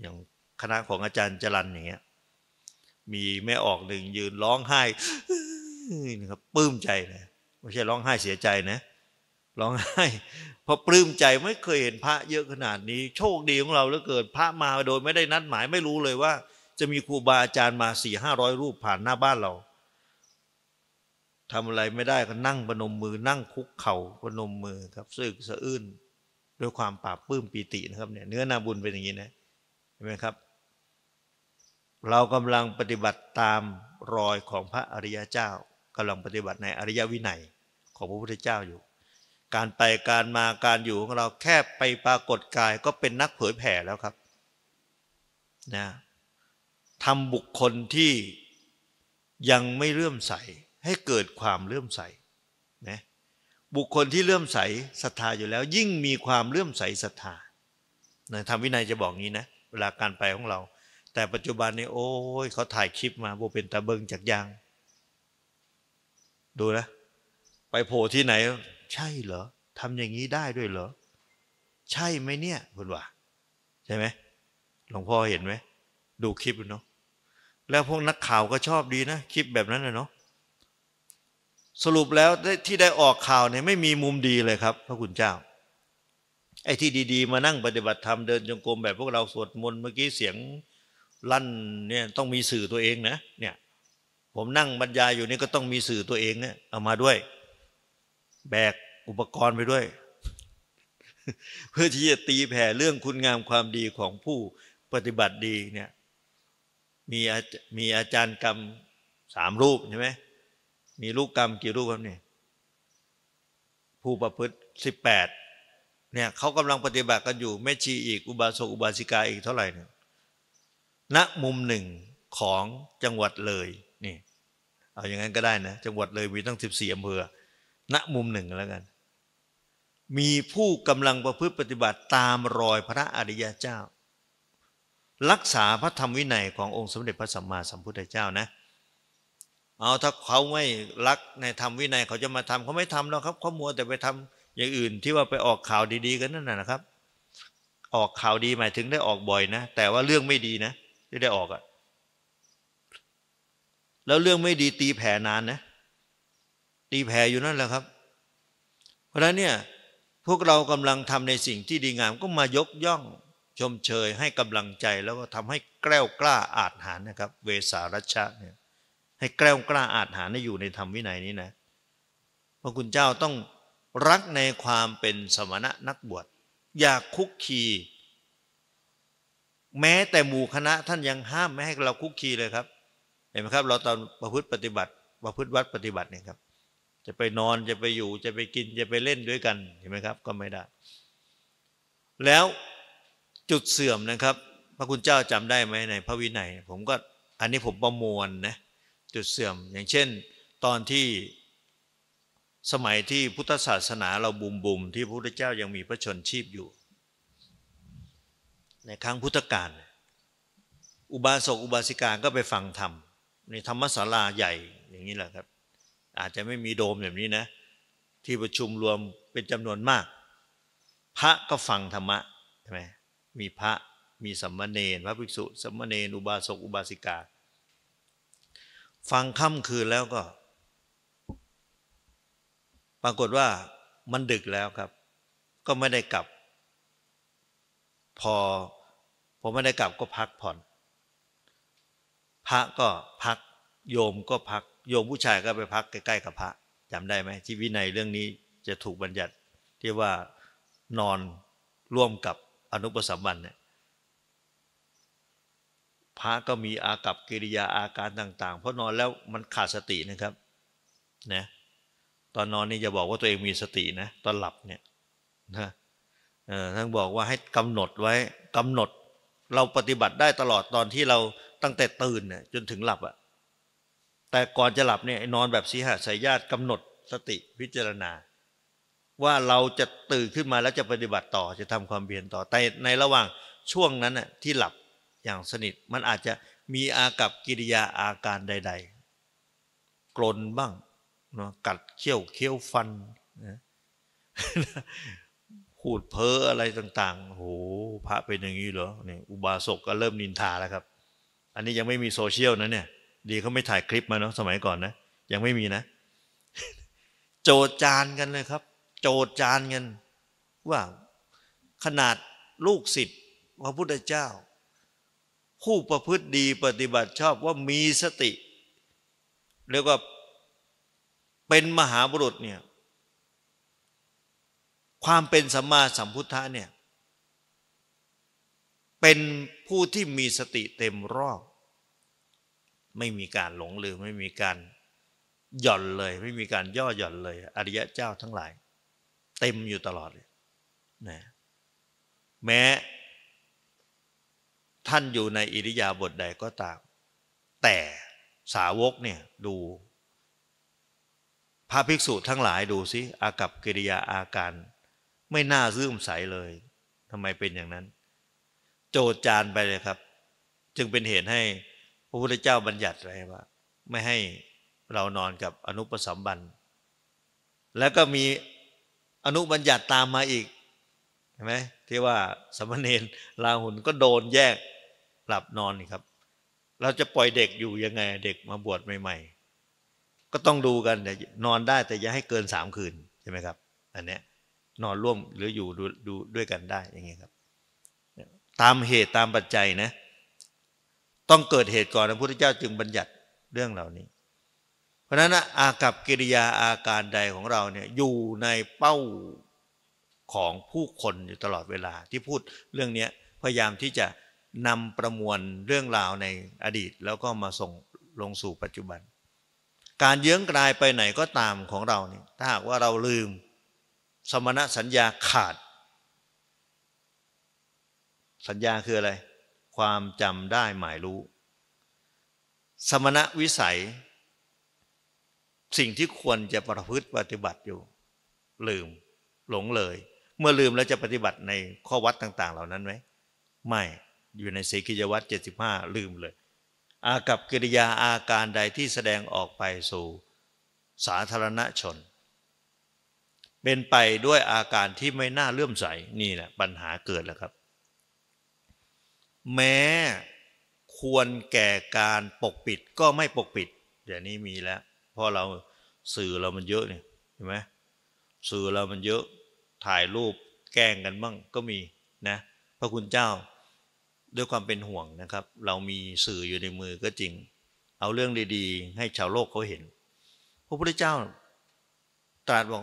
อย่างคณะของอาจารย์จรันอย่างเงี้ยมีแม่ออกหนึ่งยืนร้องไห้นะครับปลื้มใจนะไม่ใช่ร้องไห้เสียใจนะร้องไห้ พอปลื้มใจไม่เคยเห็นพระเยอะขนาดนี้ โชคดีของเราเหลือเกินพระมาโดยไม่ได้นัดหมายไม่รู้เลยว่าจะมีครูบาอาจารย์มาสี่ห้าร้อยรูปผ่านหน้าบ้านเราทำอะไรไม่ได้ก็นั่งปนมมือนั่งคุกเข่าปนมมือครับซึกสะอื้นด้วยความปราบปลื้มปีตินะครับ เนี่ยเนื้อนาบุญเป็นอย่างนี้นะเห็นไหมครับ เรากำลังปฏิบัติตามรอยของพระอริยเจ้า กำลังปฏิบัติในอริยวินัย ของพระพุทธเจ้าอยู่การไปการมาการอยู่ของเราแค่ไปปรากฏกายก็เป็นนักเผยแผ่แล้วครับนะทำบุคคลที่ยังไม่เลื่อมใสให้เกิดความเลื่อมใสนะบุคคลที่เลื่อมใสศรัทธาอยู่แล้ว ยิ่งมีความเลื่อมใสศรัทธานะทำวินัยจะบอกงี้นะ เวลาการไปของเรา แต่ปัจจุบันนี้โอ้ยเขาถ่ายคลิปมาโบเป็นตาเบิงจากยาง ดูนะไปโผล่ที่ไหนใช่เหรอทำอย่างนี้ได้ด้วยเหรอ ใช่ไหมเนี่ยคุณว่า ใช่ไหมหลวงพ่อเห็นไหม ดูคลิปเนาะแล้วพวกนักข่าวก็ชอบดีนะ คลิปแบบนั้นนะเนาะสรุปแล้วที่ได้ออกข่าวเนี่ย ไม่มีมุมดีเลยครับ พระคุณเจ้า ไอ้ที่ดี ๆ มานั่งปฏิบัติธรรมเดินจงกรมแบบพวกเราสวดมนต์เมื่อกี้เสียงลั่นเนี่ยต้องมีสื่อตัวเองนะเนี่ย ผมนั่งบรรยายอยู่นี่ก็ต้องมีสื่อตัวเองเนี่ย เอามาด้วยแบกอุปกรณ์ไปด้วย เพื่อที่จะตีแผ่เรื่องคุณงามความดีของผู้ปฏิบัติดีเนี่ย มีมีอาจารย์กรรมสามรูปใช่ไหม มีลูกกรรมกี่รูปครับเนี่ยผู้ประพฤติสิบแปดเนี่ยเขากำลังปฏิบัติกันอยู่แม่ชีอีกอุบาสกอุบาสิกาอีกเท่าไหร่เนี่ยณมุมหนึ่งของจังหวัดเลยนี่เอาอย่างนั้นก็ได้นะ จังหวัดเลยมีตั้งสิบสี่อำเภอณมุมหนึ่งแล้วกัน มีผู้กำลังประพฤติปฏิบัติตามรอยพระอริยเจ้า รักษาพระธรรมวินัยขององค์สมเด็จพระสัมมาสัมพุทธเจ้านะ เอา ถ้าเขาไม่รักในธรรมวินัยเขาจะมาทำเขาไม่ทำแล้วครับเขามัวแต่ไปทำอย่างอื่นที่ว่าไปออกข่าวดีๆกันนั่นนะครับ ออกข่าวดีหมายถึงได้ออกบ่อยนะ แต่ว่าเรื่องไม่ดีนะที่ได้ออกอะแล้วเรื่องไม่ดีตีแผ่นานนะเตีแผ่อยู่นั่นแหละครับ เพราะฉะนั้นเนี่ยพวกเรากำลังทำในสิ่งที่ดีงาม ก็มายกย่องชมเชย ให้กำลังใจ แล้วก็ทำให้แกล้วกล้าอาจหานนะครับ เวสารัชะเนี่ยให้แกล้วกล้าอาจหานใด้อยู่ในธรรมวินัยนี้นะ พระคุณเจ้าต้องรักในความเป็นสมณะนักบวชอย่าคุกคี แม้แต่หมู่คณะท่านยังห้ามไม่ให้เราคุกคีเลยครับ เห็นไหมครับ เราตอนประพฤติปฏิบัติประพฤติวัดปฏิบัติเนี่ยครับจะไปนอนจะไปอยู่ จะไปกินจะไปเล่นด้วยกันเห็นไหมครับ ก็ไม่ได้ แล้วจุดเสื่อมนะครับ พระคุณเจ้าจำได้ไหมในพระวินัย ผมก็อันนี้ผมประมวลนะจุดเสื่อมอย่างเช่น ตอนที่สมัยที่พุทธศาสนาเราบุมบุมที่พระพุทธเจ้ายังมีพระชนชีพอยู่ ในครั้งพุทธกาลอุบาสกอุบาสิกาก็ไปฟังธรรม ในธรรมศาลาใหญ่อย่างนี้แหละครับอาจจะไม่มีโดมแบบนี้นะ ที่ประชุมรวมเป็นจำนวนมาก พระก็ฟังธรรมะใช่ไหมมีพระมีสัมมาเนรพระภิกษุสัมมาเนรอุบาสกอุบาสิกา ฟังค่ำคืนแล้วก็ ปรากฏว่ามันดึกแล้วครับ ก็ไม่ได้กลับ พอพอไม่ได้กลับก็พักผ่อน พระก็พักโยมก็พักโยมผู้ชายก็ไปพักใกล้ๆกับพระ จำได้ไหมที่วินัยเรื่องนี้จะถูกบัญญัติที่ว่านอนร่วมกับอนุปสัมบันเนี่ยพระก็มีอากับกิริยาอาการต่าง ๆ เพราะนอนแล้วมันขาดสตินะครับนะตอนนอนนี่จะบอกว่าตัวเองมีสตินะตอนหลับเนี่ยนะท่านบอกว่าให้กำหนดไว้กำหนดเราปฏิบัติได้ตลอดตอนที่เราตั้งแต่ตื่นเนี่ยจนถึงหลับอะแต่ก่อนจะหลับเนี่ยนอนแบบสีหาสายญาติกำหนดสติพิจารณา ว่าเราจะตื่นขึ้นมาแล้วจะปฏิบัติต่อจะทำความเพียรต่อแต่ในระหว่างช่วงนั้นน่ะที่หลับอย่างสนิท มันอาจจะมีอากับกิริยาอาการใด ๆ กลนบ้างเนาะกัดเขี้ยวเคี้ยวฟันนะพูดเพ้ออะไรต่างๆโหพระเป็นอย่างนี้เหรอเนี่ยอุบาสกก็เริ่มนินทาแล้วครับ อันนี้ยังไม่มีโซเชียลนะเนี่ยดีเขาไม่ถ่ายคลิปมาเนาะสมัยก่อนนะ ยังไม่มีนะ โจดจานกันเลยครับ โจดจานกันว่า ขนาดลูกศิษย์พระพุทธเจ้า ผู้ประพฤติดีปฏิบัติชอบว่ามีสติ เรียกว่าเป็นมหาบุรุษเนี่ย ความเป็นสัมมาสัมพุทธะเนี่ย เป็นผู้ที่มีสติเต็มรอบไม่มีการหลงลืมไม่มีการหย่อนเลยไม่มีการย่อหย่อนเลย อริยะเจ้าทั้งหลาย เต็มอยู่ตลอดเลยนะแม้ ท่านอยู่ในอิริยาบถใดก็ตาม แต่สาวกเนี่ยดู พระภิกษุทั้งหลาย ดูสิอากับกิริยาอาการ ไม่น่าซื่มใสเลยทำไมเป็นอย่างนั้น โจดจานไปเลยครับ จึงเป็นเหตุให้พระพุทธเจ้าบัญญัติไว้ว่า ไม่ให้เรานอนกับอนุปสัมบันแล้วก็มีอนุบัญญัติตามมาอีกเห็นไหมที่ว่าสมณเณรลาหุนก็โดนแยกหลับนอนนี่ครับ เราจะปล่อยเด็กอยู่ยังไงเด็กมาบวชใหม่ๆก็ต้องดูกันนอนได้แต่อย่าให้เกินสามคืนใช่ไหมครับอันเนี้ยนอนร่วมหรืออยู่ดูดูด้วยกันได้ อย่างเงี้ยครับ ตามเหตุตามปัจจัยนะต้องเกิดเหตุก่อนพระพุทธเจ้าจึงบัญญัติเรื่องเหล่านี้เพราะฉะนั้นอากับกิริยาอาการใดของเราเนี่ยอยู่ในเป้าของผู้คนอยู่ตลอดเวลาที่พูดเรื่องนี้พยายามที่จะนำประมวลเรื่องราวในอดีต แล้วก็มาส่งลงสู่ปัจจุบัน การเยื้องกลายไปไหนก็ตามของเราเนี่ยถ้าหากว่าเราลืมสมณสัญญาขาด สัญญาคืออะไรความจำได้หมายรู้ สมณะวิสัย สิ่งที่ควรจะประพฤติปฏิบัติอยู่ ลืมหลงเลย เมื่อลืมแล้วจะปฏิบัติในข้อวัดต่างๆเหล่านั้นไหมไม่อยู่ในสีกิจวัตร75 ลืมเลย อากับกิริยาอาการใดที่แสดงออกไปสู่สาธารณชน เป็นไปด้วยอาการที่ไม่น่าเลื่อมใส นี่แหละปัญหาเกิดแล้วครับแม้ควรแก่การปกปิดก็ไม่ปกปิด เดี๋ยวนี้มีแล้ว เพราะเราสื่อเรามันเยอะเนี่ยเห็นไหมสื่อเรามันเยอะถ่ายรูปแกล้งกันบ้างก็มีนะพระคุณเจ้าด้วยความเป็นห่วงนะครับ เรามีสื่ออยู่ในมือก็จริง เอาเรื่องดี ๆ ให้ชาวโลกเขาเห็น พระพุทธเจ้าตรัสบอก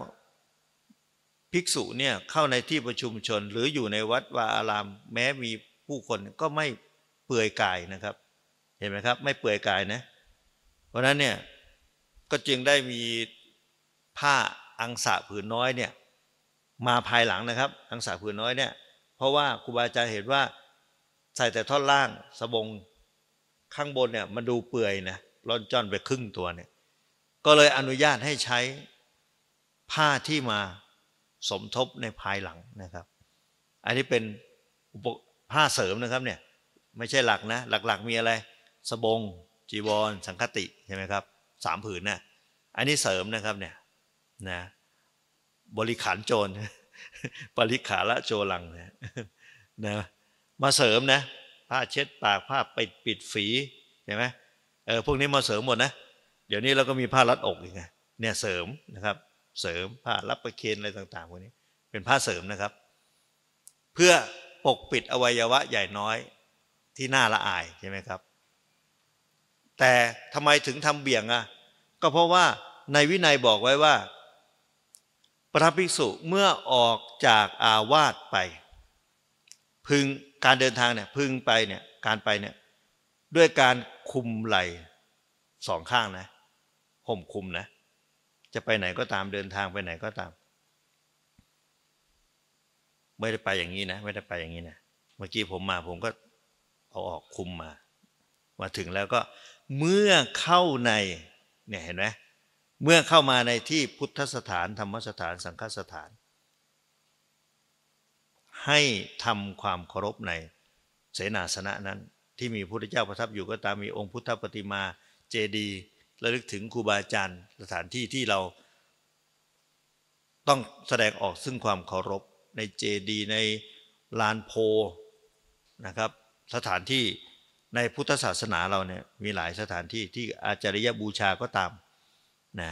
ภิกษุเนี่ยเข้าในที่ประชุมชนหรืออยู่ในวัดวาอาราม แม้มีผู้คนก็ไม่เปื่อยกายนะครับเห็นไหมครับไม่เปื่อยกายนะเพราะนั้นเนี่ยก็จึงได้มีผ้าอังสะผืนน้อยเนี่ยมาภายหลังนะครับ อังสะผืนน้อยเนี่ย เพราะว่าครูบาอาจารย์เห็นว่าใส่แต่ท่อนล่างสบงข้างบนเนี่ยมันดูเปื่อยนะร่อนจ้อนไปครึ่งตัวเนี่ย ก็เลยอนุญาตให้ใช้ผ้าที่มาสมทบในภายหลังนะครับ อันนี้เป็นอุปผ้าเสริมนะครับเนี่ย ไม่ใช่หลักนะ หลัก ๆ มีอะไร สบง จีวรสังคติ ใช่ไหมครับ สามผืนนะ่ะอันนี้เสริมนะครับ เนี่ยนะบริขารโจรบริขาละโจลังนะนะมาเสริมนะผ้าเช็ดปากผ้าปิดปิดฝีใช่ไหมเออพวกนี้มาเสริมหมดนะเดี๋ยวนี้เราก็มีผ้ารัดอกอีกางเนี่ย เสริมนะครับ เสริมผ้ารับประเคนอะไรต่างๆพวกนี้เป็นผ้าเสริมนะครับ เพื่อปกปิดอวัยวะใหญ่น้อยที่น่าละอายใช่ไหมครับ แต่ทำไมถึงทำเบี่ยงอ่ะ ก็เพราะว่าในวินัยบอกไว้ว่าพระภิกษุเมื่อออกจากอาวาสไป พึงการเดินทางเนี่ย พึงไปเนี่ยการไปเนี่ยด้วยการคุมไหลสองข้างนะ ห่มคุมนะ จะไปไหนก็ตามเดินทางไปไหนก็ตามไม่ได้ไปอย่างนี้นะไม่ได้ไปอย่างนี้นะเมื่อกี้ผมมาผมก็เอาออกคุมมา มาถึงแล้วก็เมื่อเข้าในเนี่ยเห็นไหมเมื่อเข้ามาในที่พุทธสถานธรรมสถานสังฆสถาน ให้ทำความเคารพในเสนาสนะนั้น ที่มีพระพุทธเจ้าประทับอยู่ก็ตามมีองค์พุทธปฏิมาเจดีย์ระลึกถึงครูบาอาจารย์สถานที่ที่เรา ต้องแสดงออกซึ่งความเคารพในเจดีในลานโพนะครับ สถานที่ในพุทธศาสนาเราเนี่ยมีหลายสถานที่ที่อาจารย์บูชาก็ตามนะ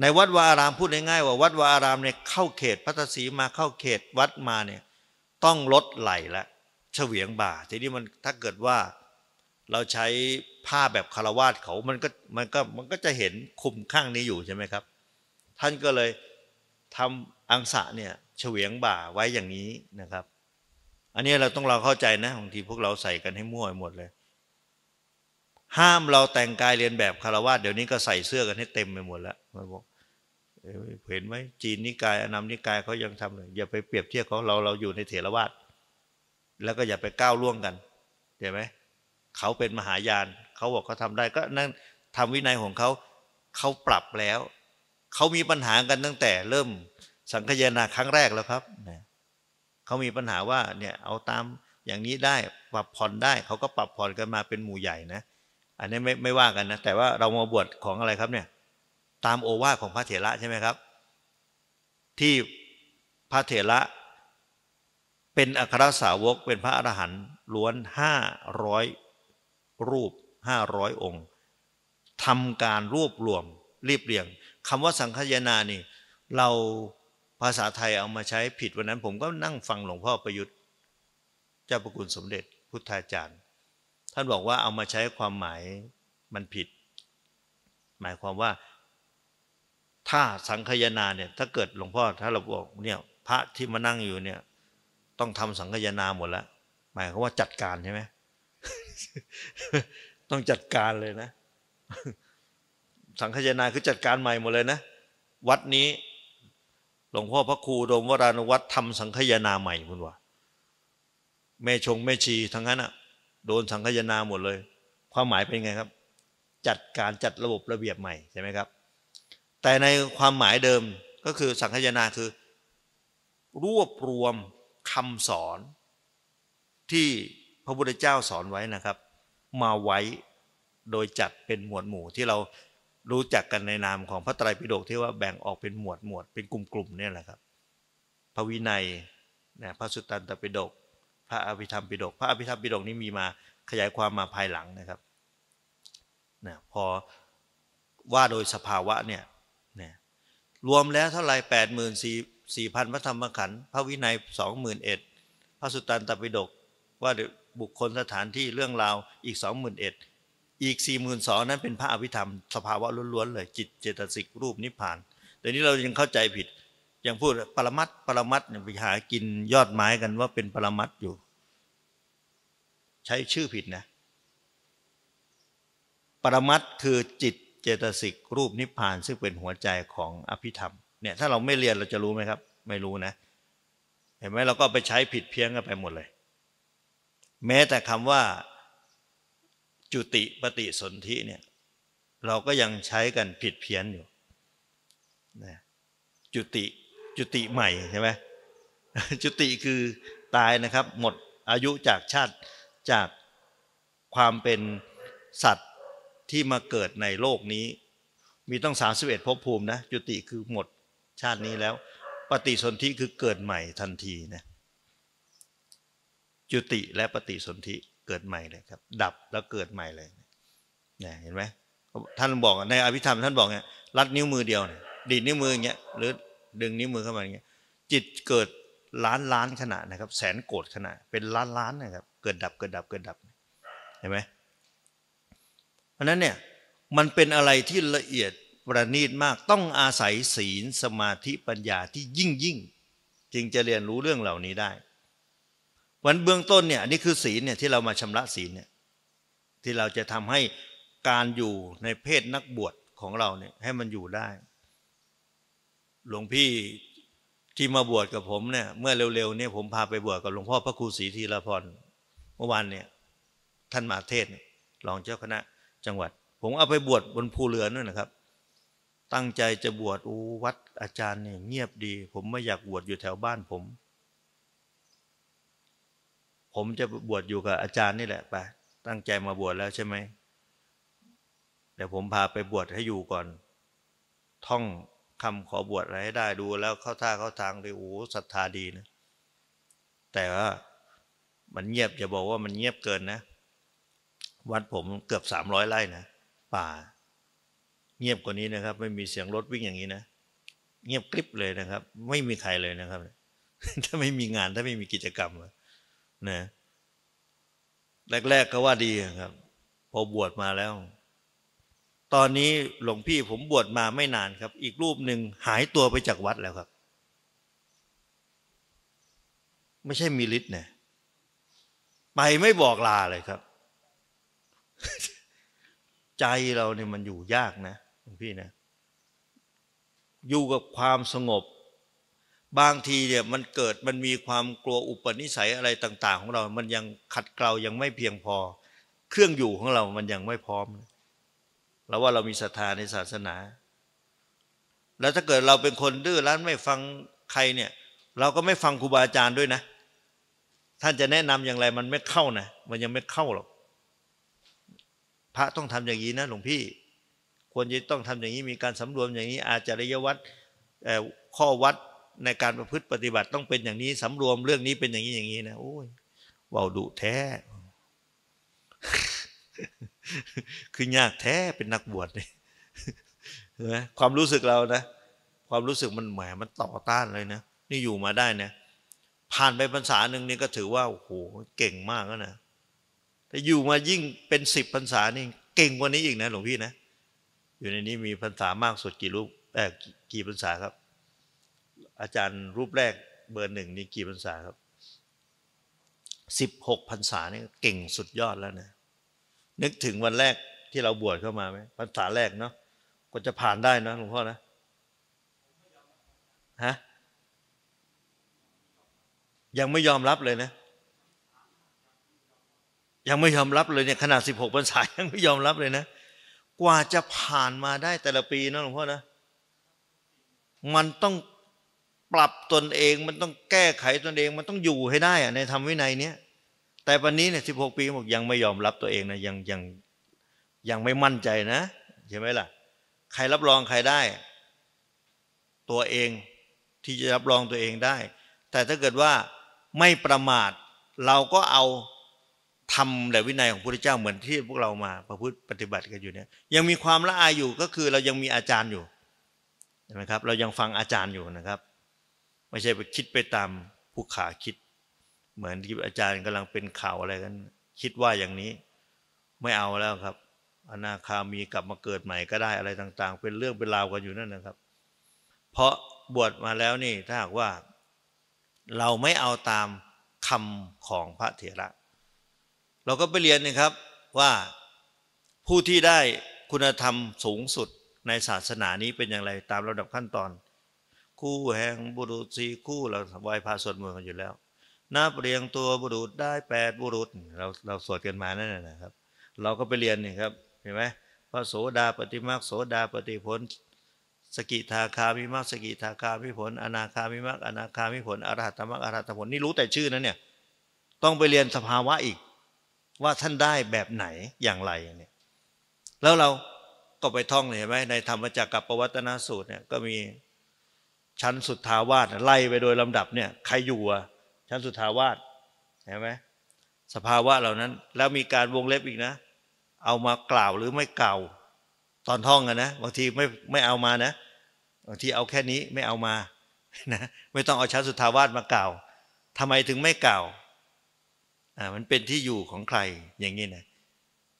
ในวัดวาอารามพูดง่ายๆว่า วัดวาอารามเนี่ยเข้าเขตพัทศีมาเข้าเขตวัดมาเนี่ยต้องลดไหลละเฉวียงบ่า ทีนี้มันถ้าเกิดว่าเราใช้ผ้าแบบคารวาสเขา มันก็มันก็มันก็จะเห็นคุมข้างนี้อยู่ใช่ไหมครับ ท่านก็เลยทำอังสะเนี่ยเฉวียงบ่าไว้อย่างนี้นะครับ อันนี้เราต้องเราเข้าใจนะบางทีพวกเราใส่กันให้มั่วหมดเลย ห้ามเราแต่งกายเรียนแบบคารวะเดี๋ยวนี้ก็ใส่เสื้อกันให้เต็มไปหมดแล้วมาบอกเห็นไหม จีนนิกายอนามนิกายเขายังทำเลย อย่าไปเปรียบเทียบเขาเราเราอยู่ในเถรวาทแล้วก็อย่าไปก้าวล่วงกันเห็นไหมเขาเป็นมหายานเขาบอกเขาทาได้ก็นั่นทำวินัยของเขาเขาปรับแล้วเขามีปัญหากันตั้งแต่ เริ่มสังคยนาครั้งแรกแล้วครับ เขามีปัญหาว่าเนี่ยเอาตามอย่างนี้ได้ปรับผ่อนได้ เขาก็ปรับผ่อนกันมาเป็นหมู่ใหญ่นะ อันนี้ไม่ไม่ว่ากันนะ แต่ว่าเรามาบวชของอะไรครับเนี่ย ตามโอวาทของพระเถระใช่ไหมครับ ที่พระเถระเป็นอัครสาวกเป็นพระอรหันต์ล้วนห้าร้อยรูปห้าร้อยองค์ทำการรวบรวมรีบเรียงคำว่าสังคยนานี่ เราภาษาไทยเอามาใช้ผิด วันนั้น ผมก็นั่งฟัง หลวงพ่อประยุทธ์ เจ้าประคุณสมเด็จ พุทธาจารย์ท่านบอกว่าเอามาใช้ความหมายมันผิด หมายความว่า ถ้าสังคยนาเนี่ย ถ้าเกิด หลวงพ่อถ้าเราบอกเนี่ย พระที่มานั่งอยู่เนี่ย ต้องทำสังคยนาหมดแล้วหมายความว่าจัดการใช่ไหมต้องจัดการเลยนะ สังคยนาคือจัดการใหม่หมดเลยนะวัดนี้หลวงพ่อพระครูโดมวรานุวัตรทำสังคยนาใหม่คุณว่า แม่ชงแม่ชีทั้งนั้นอ่ะโดนสังคยนาหมดเลย ความหมายเป็นไงครับ จัดการจัดระบบระเบียบใหม่ใช่ไหมครับ แต่ในความหมายเดิมก็คือสังคยนาคือรวบรวมคำสอน ที่พระพุทธเจ้าสอนไว้นะครับ มาไว้โดยจัดเป็นหมวดหมู่ที่เรารู้จักกันในนามของพระไตรปิฎกที่ว่าแบ่งออกเป็นหมวดหมวดเป็นกลุ่มกลุ่มเนี่ยแหละครับ พระวินัยนะพระสุตตันตปิฎกพระอภิธรรมปิฎกพระอภิธรรมปิฎกนี้มีมาขยายความมาภายหลังนะครับนะพอว่าโดยสภาวะเนี่ยนะรวมแล้วเท่าไรแปดหมื่นสี่สี่พันพระธรรมขันธ์พระวินัยสองหมื่นเอ็ดพระสุตตันตปิฎกว่าบุคคลสถานที่เรื่องราวอีกสองหมื่นเอ็ดอีกสี่หมื่นสองนั้นเป็นพระอภิธรรม สภาวะล้วนๆเลย จิตเจตสิกรูปนิพพาน แต่นี้ เรายังเข้าใจผิดยังพูดปรมัตปรมัตเนี่ยไปหากินยอดไม้กัน ว่าเป็นปรมัตอยู่ ใช้ชื่อผิดนะปรมัตคือจิตเจตสิกรูปนิพพาน ซึ่งเป็นหัวใจของอภิธรรม เนี่ยถ้าเราไม่เรียนเราจะรู้ไหมครับ ไม่รู้นะ เห็นไหมเราก็ไปใช้ผิดเพี้ยงกันไปหมดเลย แม้แต่คำว่าจุติปฏิสนธิเนี่ยเราก็ยังใช้กันผิดเพี้ยนอยู่นะจุติ จุติใหม่ใช่ไหมจุติคือตายนะครับ หมดอายุจากชาติจากความเป็นสัตว์ที่มาเกิดในโลกนี้ มีต้องสสามิเอ็ดภพภูมินะจุติคือหมดชาตินี้แล้ว ปฏิสนธิคือเกิดใหม่ทันทีนะจุติและปฏิสนธิเกิดใหม่เลยครับดับแล้วเกิดใหม่เลยเนี่ยเห็นไหมท่านบอกในอภิธรรมท่านบอกเนี่ยรัดนิ้วมือเดียวเนี่ยดีดนิ้วมืออย่างเงี้ยหรือ ดึงนิ้วมือเข้ามาอย่างเงี้ยจิตเกิดล้านล้านขนาดนะครับแสนโกรธขนาดเป็นล้านล้านนะครับเกิดดับเกิดดับเกิดดับเห็นไหมเพราะนั้นเนี่ยมันเป็นอะไรที่ละเอียดประณีตมากต้องอาศัยศีลสมาธิปัญญาที่ยิ่งยิ่งจึงจะเรียนรู้เรื่องเหล่านี้ได้วันเบื้องต้นเนี่ยนี่คือศีลเนี่ยที่เรามาชำระศีลเนี่ย ที่เราจะทำให้การอยู่ในเพศนักบวชของเราเนี่ย ให้มันอยู่ได้ หลวงพี่ที่มาบวชกับผมเนี่ยเมื่อเร็วๆเนี่ยผมพาไปบวชกับหลวงพ่อพระครูศรีธีรพรเมื่อวานเนี่ย ท่านมาเทศรองเจ้าคณะ จังหวัด ผมเอาไปบวชบนภูเรือนั่นนะครับ ตั้งใจจะบวชอูวัดอาจารย์เนี่ยเงียบดี ผมไม่อยากบวชอยู่แถวบ้านผมผมจะบวชอยู่กับอาจารย์นี่แหละไปตั้งใจมาบวชแล้วใช่ไหมเดี๋ยวผมพาไปบวชให้อยู่ก่อน ท่องคำขอบวชอะไรให้ได้ดูแล้ว เข้าท่าเข้าทางเลยโอ้ศรัทธาดีนะแต่ว่ามันเงียบอย่าบอกว่ามันเงียบเกินนะ วัดผมเกือบสามร้อยไร่นะ ป่า เงียบกว่านี้นะครับ ไม่มีเสียงรถวิ่งอย่างนี้นะ เงียบกริบเลยนะครับ ไม่มีใครเลยนะครับถ้าไม่มีงานถ้าไม่มีกิจกรรมเลยนะแรกๆก็ว่าดีครับ พอบวชมาแล้ว ตอนนี้หลวงพี่ผมบวชมาไม่นานครับ อีกรูปหนึ่งหายตัวไปจากวัดแล้วครับ ไม่ใช่มีฤทธิ์นะไปไม่บอกลาเลยครับ ใจเราเนี่ยมันอยู่ยากนะ หลวงพี่นะ อยู่กับความสงบบางทีเนี่ยมันเกิดมันมีความกลัวอุปนิสัยอะไรต่างๆของเรา มันยังขัดเกลายังไม่เพียงพอ เครื่องอยู่ของเรา มันยังไม่พร้อมเราว่าเรามีศรัทธาในศาสนา แล้วถ้าเกิดเราเป็นคนดื้อรั้นไม่ฟังใครเนี่ย เราก็ไม่ฟังครูบาอาจารย์ด้วยนะ ท่านจะแนะนำอย่างไรมันไม่เข้านะ มันยังไม่เข้าหรอกพระต้องทำอย่างนี้นะหลวงพี่ ควรจะต้องทำอย่างนี้มีการสำรวมอย่างนี้ อาจารยวัดข้อวัดในการประพฤติปฏิบัติต้องเป็นอย่างนี้สำรวมเรื่องนี้เป็นอย่างนี้อย่างนี้นะโอ้ยว่าวดุแท้ คือยากแท้เป็นนักบวชเนี่ยความรู้สึกเรานะความรู้สึกมันแหมมันต่อต้านเลยนะนี่อยู่มาได้นะผ่านไปพรรษาหนึ่งนี่ก็ถือว่า โอ้โห เก่งมากแล้วนะแต่อยู่มายิ่งเป็นสิบพรรษานี่ เก่งกว่านี้อีกนะหลวงพี่นะอยู่ในนี้มีพรรษามากสุดกี่รูปเออกี่พรรษาครับอาจารย์รูปแรก เบอร์หนึ่งนี่กี่พรรษาครับสิบหกพรรษานี่เก่งสุดยอดแล้วนะนึกถึงวันแรกที่เราบวชเข้ามาไหมพรรษาแรกเนาะก็จะผ่านได้นะหลวงพ่อนะฮะยังไม่ยอมรับเลยนะ ยังไม่ยอมรับ เลยเนี่ยขนาดสิบหกพรรษา ยังไม่ยอมรับเลยนะ กว่าจะผ่านมาได้แต่ละปีนะหลวงพ่อนะ มันต้องปรับตนเองมันต้องแก้ไขตนเองมันต้องอยู่ให้ได้อะในธรรมวินัยเนี้ย แต่ปัจนี้เนี่ยสิบหกปีบอกยังไม่ยอมรับตัวเองนะยังยังยังไม่มั่นใจนะใช่ไหมล่ะใครรับรองใครได้ ตัวเองที่จะรับรองตัวเองได้ แต่ถ้าเกิดว่าไม่ประมาทเราก็เอาทำแต่วินัยของพระพุทธเจ้าเหมือนที่พวกเรามาประพฤติปฏิบัติกันอยู่เนี่ย ยังมีความละอายอยู่ก็คือเรายังมีอาจารย์อยู่นะครับ เรายังฟังอาจารย์อยู่นะครับไม่ใช่ไปคิดไปตามผู้ขาคิด เหมือนที่อาจารย์กำลังเป็นข่าวอะไรกันคิดว่าอย่างนี้ ไม่เอาแล้วครับ อนาคามีกลับมาเกิดใหม่ก็ได้อะไรต่างๆ เป็นเรื่องเป็นราวกันอยู่นั่นนะครับ เพราะบวชมาแล้วนี่ ถ้าหากว่าเราไม่เอาตามคำของพระเถระเราก็ไปเรียนนะครับว่าผู้ที่ได้คุณธรรมสูงสุดในศาสนานี้เป็นอย่างไร ตามระดับขั้นตอนคู่แห่งบุรุษสี่คู่เราไหว้พระสวดมนต์กันอยู่แล้ว นับ เรียงตัวบุรุษได้แปดบุรุษ เราเราสวดกันมานั่นนะครับ เราก็ไปเรียนนี่ครับเห็นไหมพระโสดาปฏิมาโสดาปฏิผล สกิทาคามิมักสกิทาคามิผล อนาคามิมักอนาคามิผล อรหัตมักอรหัตผล นี่รู้แต่ชื่อนั้นเนี่ย ต้องไปเรียนสภาวะอีกว่าท่านได้แบบไหนอย่างไรเนี่ย แล้วเราก็ไปท่องเห็นไหมในธรรมจักรกับปวัตนาสูตรเนี่ยก็มีชั้นสุดทาวาสไล่ไปโดยลำดับเนี่ย ใครอยู่อะชั้นสุดทาวาสเห็นไหมสภาวะเหล่านั้น แล้วมีการวงเล็บอีกนะ เอามากล่าวหรือไม่กล่าวตอนท่องกันนะบางทีไม่ไม่เอามานะบางทีเอาแค่นี้ไม่เอามานะไม่ต้องเอาชั้นสุดทาวาสมากล่าว ทำไมถึงไม่กล่าวอ่ามันเป็นที่อยู่ของใครอย่างนี้นะ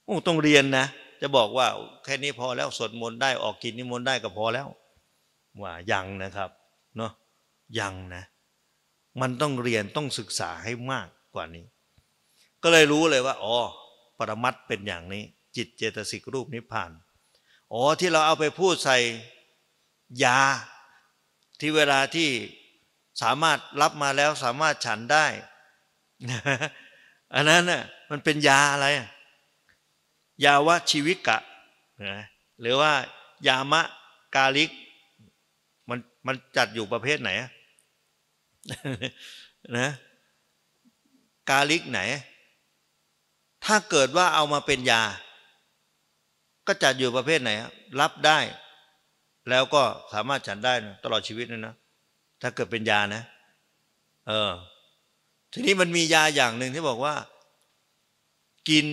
โอ้ต้องเรียนนะจะบอกว่าแค่นี้พอแล้วสวดมนต์ได้ออกกินนิมนต์ได้ก็พอแล้วว่ายังนะครับเนาะยังนะ มันต้องเรียนต้องศึกษาให้มากกว่านี้ ก็เลยรู้เลยว่า อ๋อ ปรมัตเป็นอย่างนี้ จิตเจตสิกรูปนิพพาน อ๋อที่เราเอาไปพูดใส่ ยา ที่เวลาที่สามารถรับมาแล้วสามารถฉันได้อันนั้นน่ะมันเป็นยาอะไร ยาวะชีวิกะ หรือว่า ยามะกาลิกมันมันจัดอยู่ประเภทไหนนะกาลิกไหน ถ้าเกิดว่าเอามาเป็นยา ก็จัดอยู่ประเภทไหนรับได้ แล้วก็สามารถฉันได้ ตลอดชีวิตเลยนะ ถ้าเกิดเป็นยานะเออทีนี้มันมียาอย่างหนึ่งที่บอกว่า กิน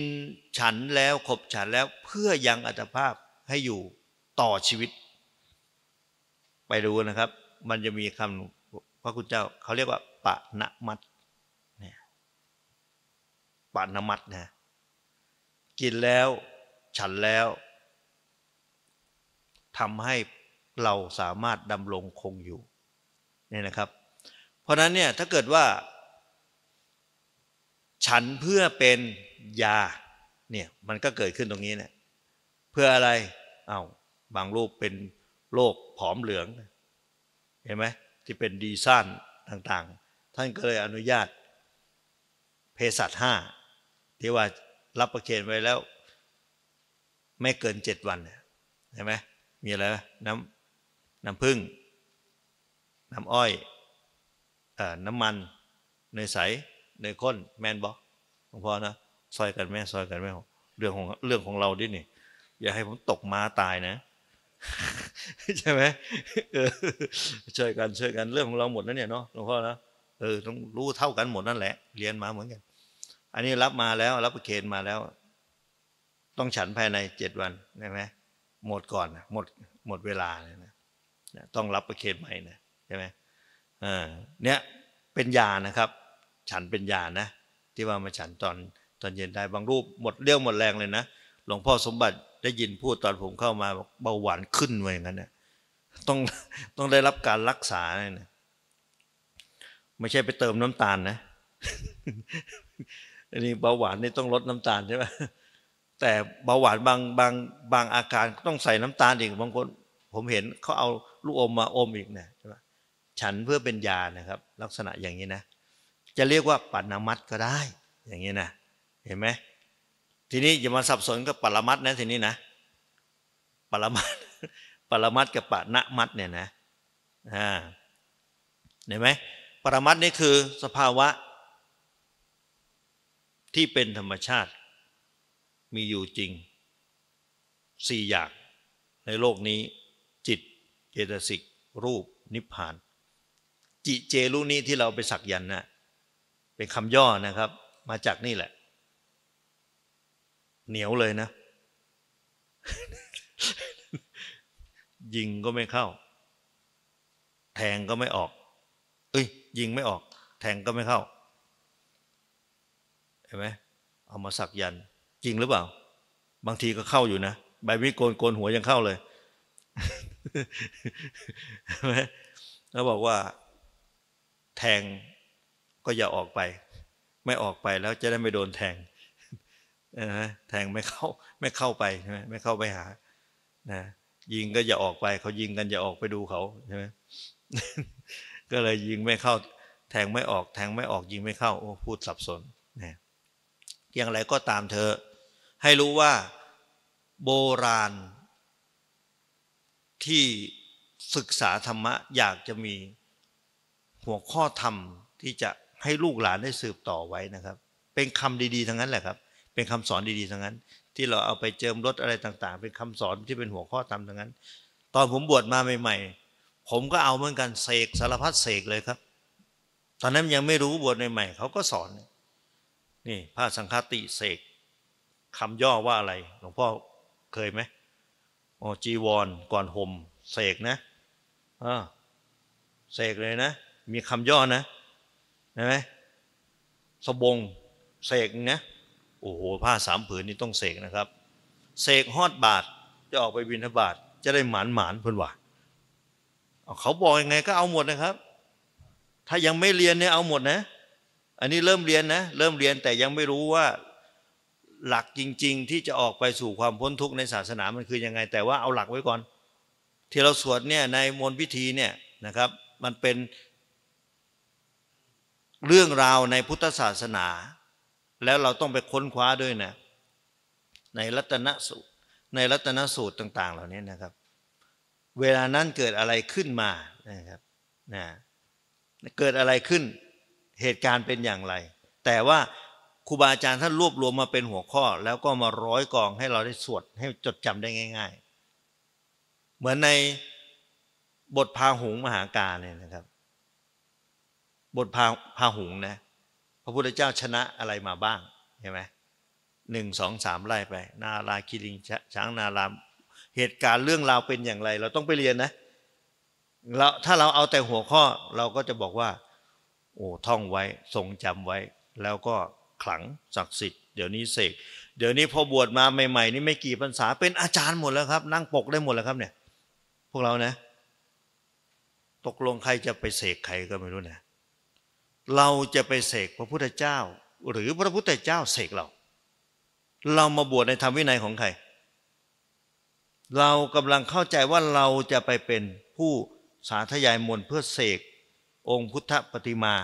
ฉันแล้วขบฉันแล้วเพื่อยังอัตภาพให้อยู่ต่อชีวิตไปดูนะครับ มันจะมีคำพระคุณเจ้าเขาเรียกว่าปะนมัดเนี่ยปะนมัดนะกินแล้วฉันแล้วทำให้เราสามารถดำรงคงอยู่เนี่ยนะครับ เพราะนั้นเนี่ยถ้าเกิดว่า ฉันเพื่อเป็นยา เนี่ยมันก็เกิดขึ้นตรงนี้เนี่ยเพื่ออะไร เอา้าบางรูปเป็นโรคผอมเหลือง เห็นไหมที่เป็นดีซ่าน ต่าง ๆ ท่านก็เลยอนุญาตเภสัชห้าที่ว่ารับประเคนไว้แล้ว ไม่เกินเจ็ดวันเห็นไหมมีอะไรน้ำน้ำผึ้งน้ำอ้อยอน้ำมันเนยใสเนยข้น แมนบอกหลวงพ่อนะ ซอยกันแม่ซอยกันแม่เรื่องของเรื่องของเราดินี่อย่าให้ผมตกมาตายนะใช่ไหมช่วยกันช่วยกันเรื่องของเราหมดแล้วเนี่ยเนาะหลวงพ่อนะเออต้องรู้เท่ากันหมดนั่นแหละ เรียนมาเหมือนกันอันนี้รับมาแล้ว รับประเคนมาแล้ว ต้องฉันภายในเจ็ดวันใช่ไหมหมดก่อนหมดหมดเวลาเนี่ยนะต้องรับประเคนใหม่นะใช่ไหมเออเนี่ยเป็นยานะครับ ฉันเป็นยานะที่ว่ามาฉันตอนตอนเย็นได้บางรูป หมดเรี่ยวหมดแรงเลยนะหลวงพ่อสมบัติได้ยินพูดตอนผมเข้ามาบอกเบาหวานขึ้นไว้อย่างนั้นเนี่ยต้องต้องได้รับการรักษาเนี่ยไม่ใช่ไปเติมน้ำตาลนะอันนี้เบาหวานนี่ต้องลดน้ำตาลใช่ไหมแต่เบาหวานบางบางบางอาการต้องใส่น้ำตาลอีกบางคนผมเห็นเขาเอาลูกอมมาอมอีกเนี่ยใช่ไหมฉันเพื่อเป็นยานะครับ ลักษณะอย่างนี้นะจะเรียกว่าปันามัตก็ได้ อย่างนี้นะ เห็นไหมทีนี้อย่ามาสับสนกับปรมัตนะ ทีนี้นะปรมัตปรมัตกับปะณมัตเนี่ยนะอ่าเห็นไหมปรมัตนี่คือ สภาวะ ที่เป็นธรรมชาติ มีอยู่จริง สี่อย่าง ในโลกนี้ จิตเจตสิก รูป นิพพาน จิเจรุนี้ที่เราไปสักยันนะเป็นคำย่อนะครับ มาจากนี่แหละเหนียวเลยนะ ยิงก็ไม่เข้า แทงก็ไม่ออกเอ้ย ยิงไม่ออก แทงก็ไม่เข้าเห็นไหมเอามาสักยัน จริงหรือเปล่า บางทีก็เข้าอยู่นะ ใบมีโกน โกนหัวยังเข้าเลยเหห็นไมแล้วบอกว่า แทงก็อย่าออกไป ไม่ออกไปแล้วจะได้ไม่โดนแทงนะแทงไม่เข้าไม่เข้าไปใช่ไหมไม่เข้าไปหานะยิงก็อย่าออกไปเขายิงกันอย่าออกไปดูเขาใช่ไหมก็เลยยิงไม่เข้า แทงไม่ออกแทงไม่ออกยิงไม่เข้าโอ้พูดสับสนนะอย่างไรก็ตามเธอ ให้รู้ว่า โบราณ ที่ศึกษาธรรมะอยากจะมี หัวข้อธรรมที่จะให้ลูกหลานได้สืบต่อไว้นะครับ เป็นคำดีๆ ทั้งนั้นแหละครับเป็นคำสอนดีๆ ทั้งนั้น ที่เราเอาไปเจิมรถอะไรต่าง ๆ เป็นคำสอนที่เป็นหัวข้อตามทั้งนั้น ตอนผมบวชมาใหม่ ๆ ผมก็เอาเหมือนกันเสกสารพัดเสกเลยครับ ตอนนั้นยังไม่รู้บวชใหม่ๆเขาก็สอน นี่พระสังฆติเสกคำย่อว่าอะไรหลวงพ่อเคยไหมอ๋อจีวรก่อนห่มเสกนะอ่าเสกเลยนะ มีคำย่อนะใช่ไหมสบงเสกนะโอ้โหผ้าสามผืนนี่ต้องเสกนะครับเสกฮอดบาทจะออกไปบินทบาทจะได้หมานหมานเพื่อนว่าเขาบอกยังไงก็เอาหมดนะครับ ถ้ายังไม่เรียนเนี่ยเอาหมดนะอันนี้เริ่มเรียนนะเริ่มเรียนแต่ยังไม่รู้ว่าหลักจริง ๆ ที่จะออกไปสู่ความพ้นทุกข์ในศาสนามันคือยังไง แต่ว่าเอาหลักไว้ก่อน ที่เราสวดเนี่ยในมนพิธีเนี่ยนะครับ มันเป็นเรื่องราวในพุทธศาสนาแล้วเราต้องไปค้นคว้าด้วยนะในรัตนสูตรในรัตนสูตรต่าง ๆ เหล่านี้นะครับ เวลานั้นเกิดอะไรขึ้นมานะครับนะเกิดอะไรขึ้นเหตุการณ์เป็นอย่างไร แต่ว่าครูบาอาจารย์ท่านรวบรวมมาเป็นหัวข้อ แล้วก็มาร้อยกองให้เราได้สวด ให้จดจำได้ง่าย ๆ เหมือนในบทพาหุงมหาการเนี่ยนะครับ บทพาพาหุงนะระพุทธเจ้าชนะอะไรมาบ้างเห็นไหมหนึ่งสองสามไล่ไป นาลาคิริงช้างนาลาเหตุการณ์เรื่องราวเป็นอย่างไร เราต้องไปเรียนนะเราถ้าเราเอาแต่หัวข้อ เราก็จะบอกว่าโอ้ท่องไว้ ทรงจำไว้ แล้วก็ขลังศักดิ์สิทธิ์เดี๋ยวนี้เสกเดี๋ยวนี้พอบวชมาใหม่ๆ นี่ไม่กี่ภาษาเป็นอาจารย์หมดแล้วครับ นั่งปกได้หมดแล้วครับเนี่ยพวกเรานะ ตกลงใครจะไปเสกใครก็ไม่รู้เนี่ยเราจะไปเสกพระพุทธเจ้าหรือพระพุทธเจ้าเสกเรา เรามาบวชในธรรมวินัยของใคร เรากำลังเข้าใจว่าเราจะไปเป็นผู้สาธยายมนเพื่อเสกองค์พุทธปฏิมา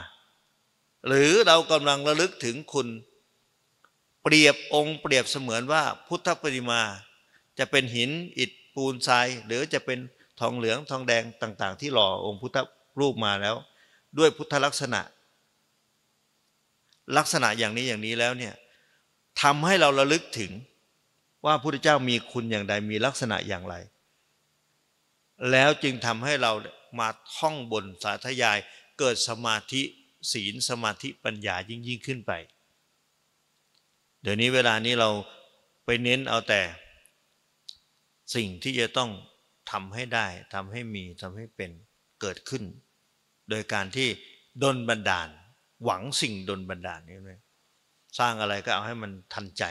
หรือเรากำลังระลึกถึงคุณเปรียบองค์เปรียบเสมือนว่าพุทธปฏิมา จะเป็นหินอิฐปูนทรายหรือจะเป็นทองเหลืองทองแดงต่าง ๆที่หล่อองค์พุทธรูปมาแล้ว ด้วยพุทธลักษณะลักษณะอย่างนี้อย่างนี้แล้วเนี่ยทำให้เราระลึกถึงว่าพระพุทธเจ้ามีคุณอย่างใดมีลักษณะอย่างไร แล้วจึงทำให้เรามาท่องบนสาธยายเกิดสมาธิศีลสมาธิปัญญายิ่งยิ่งขึ้นไปเดี๋ยวนี้เวลานี้เราไปเน้นเอาแต่ สิ่งที่จะต้องทำให้ได้ทำให้มีทำให้เป็นเกิดขึ้น โดยการที่ดนบันดาลหวังสิ่งดนบันดาลนี่ไหมสร้างอะไรก็เอาให้มันทันใจ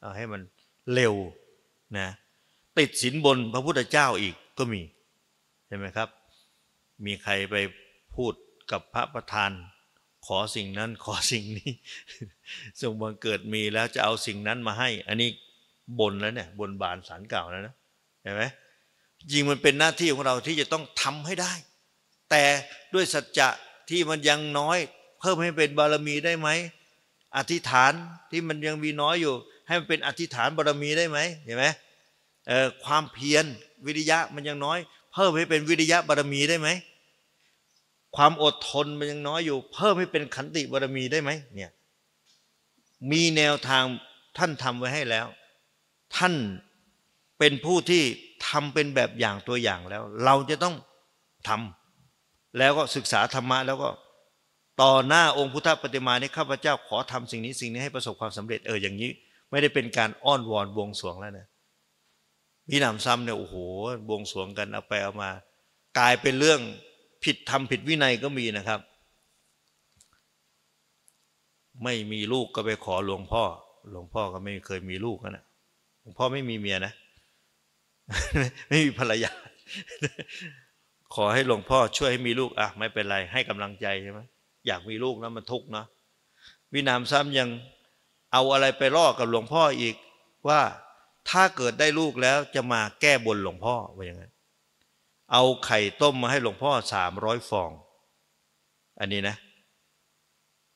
เอาให้มันเร็วนะ ติดสินบนพระพุทธเจ้าอีกก็มี ใช่ไหมครับ มีใครไปพูดกับพระประธาน ขอสิ่งนั้นขอสิ่งนี้ สมบังเกิดมีแล้วจะเอาสิ่งนั้นมาให้ อันนี้บนแล้วเนี่ยบนบานสารเก่าแล้วนะ เห็นไหมจริงมันเป็นหน้าที่ของเราที่จะต้องทำให้ได้ แต่ด้วยสัจจะที่มันยังน้อยพิ่มให้เป็นบารมีได้ไหมอธิษฐานที่มันยังมีน้อยอยู่ ให้มันเป็นอธิษฐานบารมีได้ไหมเห็นไหมความเพียรวิริยะ มันยังน้อย เพิ่มให้เป็นวิริยะบารมีได้ไหมความอดทนมันยังน้อยอยู่ เพิ่มให้เป็นขันติบารมีได้ไหมเนี่ยมีแนวทางท่านทำไว้ให้แล้ว ท่านเป็นผู้ที่ทำเป็นแบบอย่างตัวอย่างแล้ว เราจะต้องทำ แล้วก็ศึกษาธรรมะแล้วก็ต่อหน้าองค์พุทธปฏิมาเนี่ยข้าพเจ้าขอทำสิ่งนี้สิ่งนี้ให้ประสบความสำเร็จเอออย่างนี้ ไม่ได้เป็นการอ้อนวอนบวงสรวงแล้วนะมีหนำซ้ำเนี่ยโอ้โหบวงสรวงกันเอาไปเอามา กลายเป็นเรื่องผิดทำผิดวินัยก็มีนะครับ ไม่มีลูกก็ไปขอหลวงพ่อ หลวงพ่อก็ไม่เคยมีลูกนะหลวงพ่อไม่มีเมียนะ ไม่มีภรรยาขอให้หลวงพ่อช่วยให้มีลูกอ่ะ ไม่เป็นไรให้กำลังใจใช่ไหมอยากมีลูกนะมันทุกข์นะวินามซ้ำยังเอาอะไรไปล่อกับหลวงพ่ออีกว่าถ้าเกิดได้ลูกแล้วจะมาแก้บนหลวงพ่อ ว่าอย่างนั้นเอาไข่ต้มมาให้หลวงพ่อสามร้อยฟอง อันนี้นะ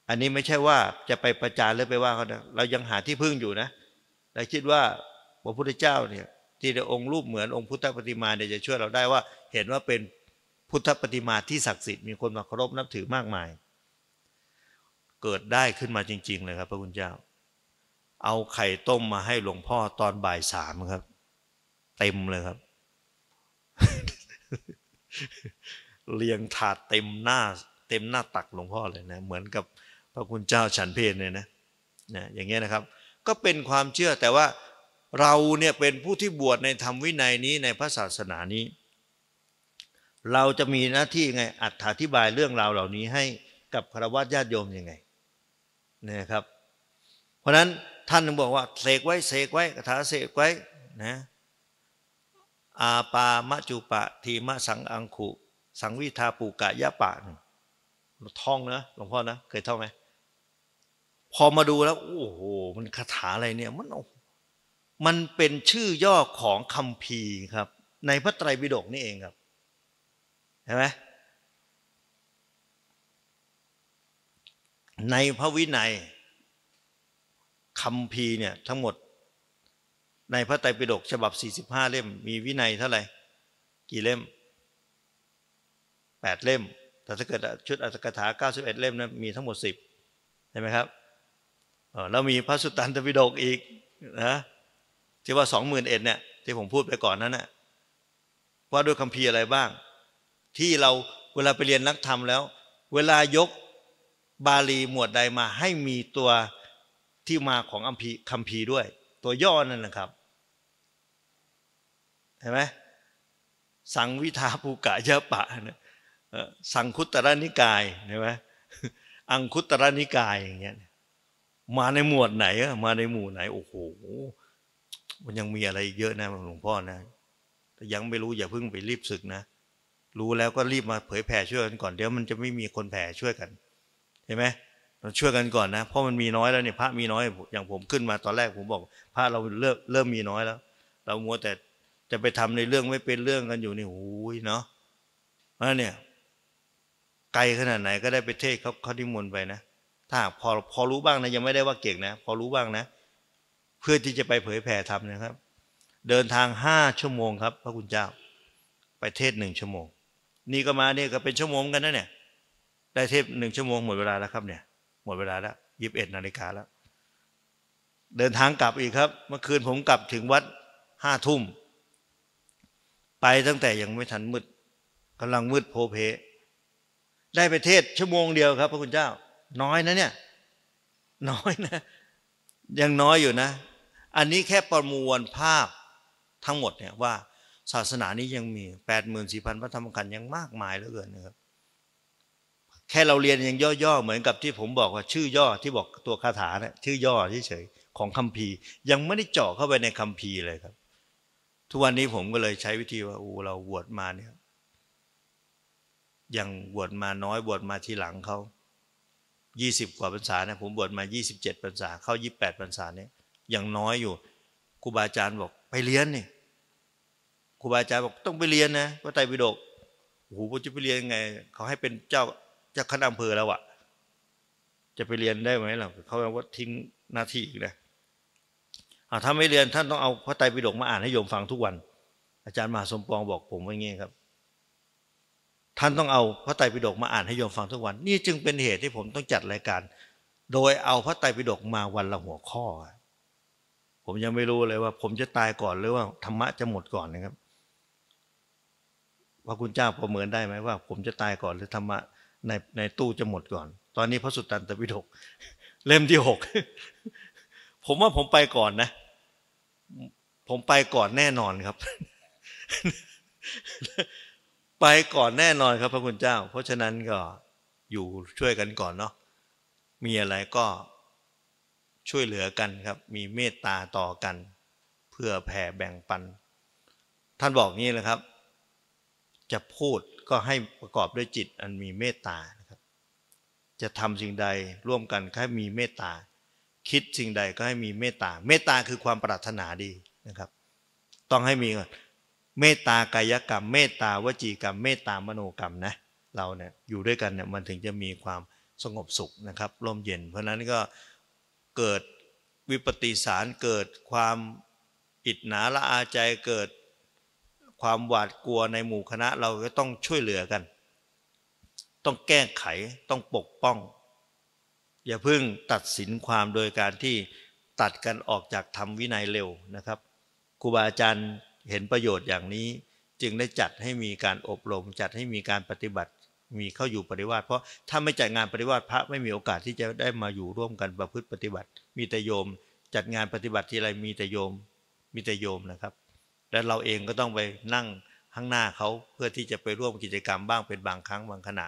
อันนี้ไม่ใช่ว่าจะไปประจานหรือไปว่าเขานะเรายังหาที่พึ่งอยู่นะเราคิดว่าพระพุทธเจ้าเนี่ย ที่ได้องค์รูปเหมือน องค์พุทธปฏิมาเนี่ยจะช่วยเราได้ว่า เห็นว่าเป็นพุทธปฏิมาที่ศักดิ์สิทธิ์มีคนมาเคารพนับถือมากมายเกิดได้ขึ้นมาจริงๆ เลยครับพระคุณเจ้า เอาไข่ต้มมาให้หลวงพ่อตอนบ่ายสามครับ เต็มเลยครับ เรียงถาดเต็มหน้าเต็มหน้าตักหลวงพ่อเลยนะ เหมือนกับพระคุณเจ้าฉันเพลเลยนะนะ อย่างเงี้ยนะครับ ก็เป็นความเชื่อแต่ว่าเราเนี่ยเป็นผู้ที่บวชในธรรมวินัยนี้ในพระศาสนานี้ เราจะมีหน้าที่ไงอัดอธิบายเรื่องราวเหล่านี้ให้กับครวตญาติโยมยังไงเนี่ยครับเพราะนั้นท่านบอกว่าเสกไว้ เสกไว้คาถาเสกไว้นะอาปามะจุปะ ทีมะสังอังคุสังวิทาปูกะยะปะ ท่องนะหลวงพ่อนะ เคยท่องไหม พอมาดูแล้ว โอ้โห มันคาถาอะไรเนี่ยมันมันเป็นชื่อย่อของคำพีครับ ในพระไตรปิฎกนี่เองครับเห็นไหมในพระวินัยคำพีเนี่ย ทั้งหมด ในพระไตรปิฎกฉบับ 45 เล่ม มีวินัยเท่าไหร่ กี่เล่ม 8 เล่ม แต่ถ้าเกิดชุดอัตถกถา 91 เล่มนะมีทั้งหมด 10 ใช่ไหมครับแล้วมีพระสุตตันตปิฎกอีกนะที่ว่า 2 0 0 0 0เนี่ย ที่ผมพูดไปก่อนนั้นนะว่าด้วยคำพีอะไรบ้าง ที่เราเวลาไปเรียนนักธรรมแล้ว เวลายกบาลีหมวดใดมาให้มีตัวที่มาของอัมพีคัมภีร์ด้วย ตัวย่อนั่นนะครับ เห็นไหมสังวิทาภูกะยะปะนะสังคุตระนิกายเห็นไหมอังคุตระนิกายอย่างเงี้ยมาในหมวดไหนมาในหมู่ไหนโอ้โหมันยังมีอะไรเยอะนะหลวงพ่อนะแต่ยังไม่รู้อย่าเพิ่งไปรีบศึกนะรู้แล้วก็รีบมาเผยแผ่ช่วยกันก่อน เดี๋ยวมันจะไม่มีคนแผ่ช่วยกันเห็นไหมเราช่วยกันก่อนนะเพราะมันมีน้อยแล้วเนี่ยพระมีน้อยอย่างผมขึ้นมาตอนแรกผมบอกพระเราเริ่มเริ่มมีน้อยแล้ว เรามัวแต่ จะไปทำในเรื่องไม่เป็นเรื่องกันอยู่นี่โอ้ยเนาะเพราะเนี่ย ไกลขนาดไหนก็ได้ไปเทศเขาเขาที่มนไปนะ ถ้าพอพอรู้บ้างนะยังไม่ได้ว่าเก่งนะ พอรู้บ้างนะ เพื่อที่จะไปเผยแผ่ธรรมนะครับ เดินทางห้าชั่วโมงครับ พระคุณเจ้าไปเทศหนึ่งชั่วโมง นี่ก็มาเนี่ยก็เป็นชั่วโมงกันนะเนี่ยได้เทปหนึ่งชั่วโมง หมดเวลาแล้วครับเนี่ยหมดเวลาแล้วยีิบเอ็ดนาฬิกาแล้วเดินทางกลับอีกครับ เมื่อคืนผมกลับถึงวัดห้าทุ่มไปตั้งแต่ยังไม่ทันมืดกำลังมืดโพเพได้ไปเทศ ชั่วโมงเดียวครับ พระคุณเจ้า น้อยนะเนี่ยน้อยนะ ยังน้อยอยู่นะ อันนี้แค่ประมวลภาพทั้งหมดเนี่ยว่า ศาสนานี้ยังมีแปดหมื่นสี่พันพระธรรมกัน์ยังมากมายเหลือเกินนะครับแค่เราเรียนอย่างย่อๆเหมือนกับที่ผมบอกว่า ชื่อย่อที่บอกตัวคาถาเนี่ยชื่อย่อเฉยๆของคัมภีร์ ยังไม่ได้เจาะเข้าไปในคัมภีร์เลยครับ ทุกวันนี้ผมก็เลยใช้วิธีว่าอูเราบวชมาเนี่ยยังบวชมาน้อยบวชมาทีหลังเขายี่สิบกว่าพรรษาเนะผมบวชมายี่สิบเจ็ดพรรษาเข้ายี่แปดพรรษาเนี่ยยังน้อยอยู่ครูบาอาจารย์บอกไปเรียนนี่ครูบาอาจารย์บอกต้องไปเรียนนะพระไตรปิฎกโอ้โหจะไปเรียนยังไงเขาให้เป็นเจ้าจากคณะอำเภอแล้วอะจะไปเรียนได้ไหมล่ะเขาว่าทิ้งหน้าที่อีกนะถ้าไม่เรียนท่านต้องเอาพระไตรปิฎกมาอ่านให้โยมฟังทุกวัน อาจารย์มหาสมปองบอกผมว่างี้ครับ ท่านต้องเอาพระไตรปิฎกมาอ่านให้โยมฟังทุกวันนี่จึงเป็นเหตุที่ผมต้องจัดรายการ โดยเอาพระไตรปิฎกมาวันละหัวข้อ ผมยังไม่รู้เลยว่า ผมจะตายก่อนหรือว่าธรรมะจะหมดก่อนนะครับ พระคุณเจ้าประเมินได้ไหมว่า ผมจะตายก่อนหรือธรรมะในในตู้จะหมดก่อน ตอนนี้พระสุตตันตปิฎกเล่มที่หกผมว่าผมไปก่อนนะ ผมไปก่อนแน่นอนครับ ไปก่อนแน่นอนครับ พระคุณเจ้า เพราะฉะนั้นก็อยู่ช่วยกันก่อนเนาะ มีอะไรก็ช่วยเหลือกันครับ มีเมตตาต่อกัน เพื่อแผ่แบ่งปัน ท่านบอกงี้เลยครับ จะพูดก็ให้ประกอบด้วยจิตอันมีเมตตาครับจะทำสิ่งใดร่วมกันแค่มีเมตตา คิดสิ่งใดก็ให้มีเมตตา เมตตาคือความปรารถนาดีนะครับ ต้องให้มีก่อนเมตตากายกรรม เมตตาวจีกรรม เมตตามโนกรรมนะเราเนี่ย อยู่ด้วยกันเนี่ย มันถึงจะมีความสงบสุขนะครับร่มเย็น เพราะนั้นก็เกิดวิปติสารเกิดความอิดหนาละอาใจเกิดความหวาดกลัวในหมู่คณะเราก็ต้องช่วยเหลือกัน ต้องแก้ไขต้องปกป้อง อย่าเพิ่งตัดสินความโดยการที่ตัดกันออกจากธรรมวินัยเร็วนะครับ ครูบาอาจารย์เห็นประโยชน์อย่างนี้ จึงได้จัดให้มีการอบรมจัดให้มีการปฏิบัติมีเข้าอยู่ปฏิวัติเพราะถ้าไม่จัดงานปฏิวัติพระไม่มีโอกาสที่จะได้มาอยู่ร่วมกันประพฤติปฏิบัติ มีแต่โยม จัดงานปฏิบัติที่ไรมีแต่โยม มีแต่โยมนะครับและเราเองก็ต้องไปนั่งข้างหน้าเขาเพื่อที่จะไปร่วมกิจกรรมบ้างเป็นบางครั้งบางขณะ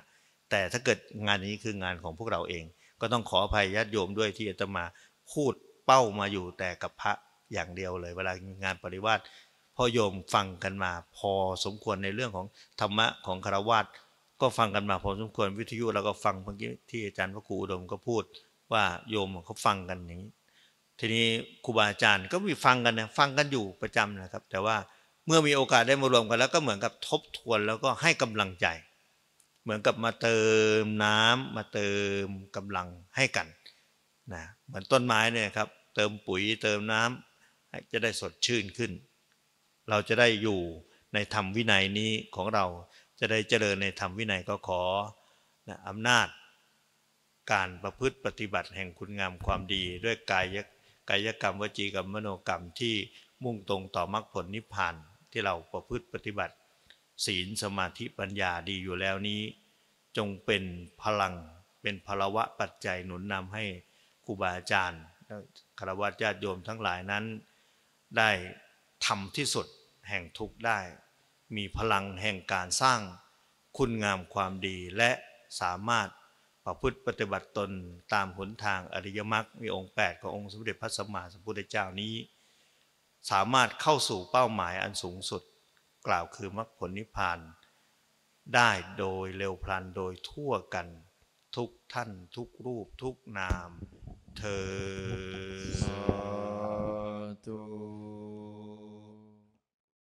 แต่ถ้าเกิดงานนี้คืองานของพวกเราเอง ก็ต้องขออภัยญาติโยมด้วยที่จะมาพูดเป้ามาอยู่แต่กับพระอย่างเดียวเลย เวลางานปริวาสพ่อโยมฟังกันมาพอสมควรในเรื่องของธรรมะของคารวาสก็ฟังกันมาพอสมควรวิทยุเราก็ฟังเมื่อกี้ที่อาจารย์พระครูอุดมก็พูดว่าโยมเขาฟังกันอย่างนี้ทีนี้ครูบาอาจารย์ก็มีฟังกันนะฟังกันอยู่ประจำนะครับ แต่ว่าเมื่อมีโอกาสได้มารวมกันแล้วก็เหมือนกับทบทวนแล้วก็ให้กำลังใจ เหมือนกับมาเติมน้ำ มาเติมกำลังให้กันนะเหมือนต้นไม้เนี่ยครับเติมปุ๋ยเติมน้ำจะได้สดชื่นขึ้น เราจะได้อยู่ในธรรมวินัยนี้ของเรา จะได้เจริญในธรรมวินัยก็ขอนะอำนาจการประพฤติปฏิบัติแห่งคุณงามความดีด้วยกายกายกรรมวจีกรรมมโนกรรมที่มุ่งตรงต่อมรรคผลนิพพานที่เราประพฤติปฏิบัติศีลสมาธิปัญญาดีอยู่แล้วนี้จงเป็นพลังเป็นพลวะปัจจัยหนุนนำให้ครูบาอาจารย์คารวะญาติโยมทั้งหลายนั้นได้ทำที่สุดแห่งทุกได้ มีพลังแห่งการสร้างคุณงามความดีและสามารถประพฤติปฏิบัติตนตามหนทางอริยมรรคมีองค์8ขององค์สมเด็จพระสัมมาสัมพุทธเจ้านี้ สามารถเข้าสู่เป้าหมายอันสูงสุดกล่าวคือมรรคผลนิพพานได้โดยเร็วพลัน โดยทั่วกันทุกท่านทุกรูปทุกนามเธอ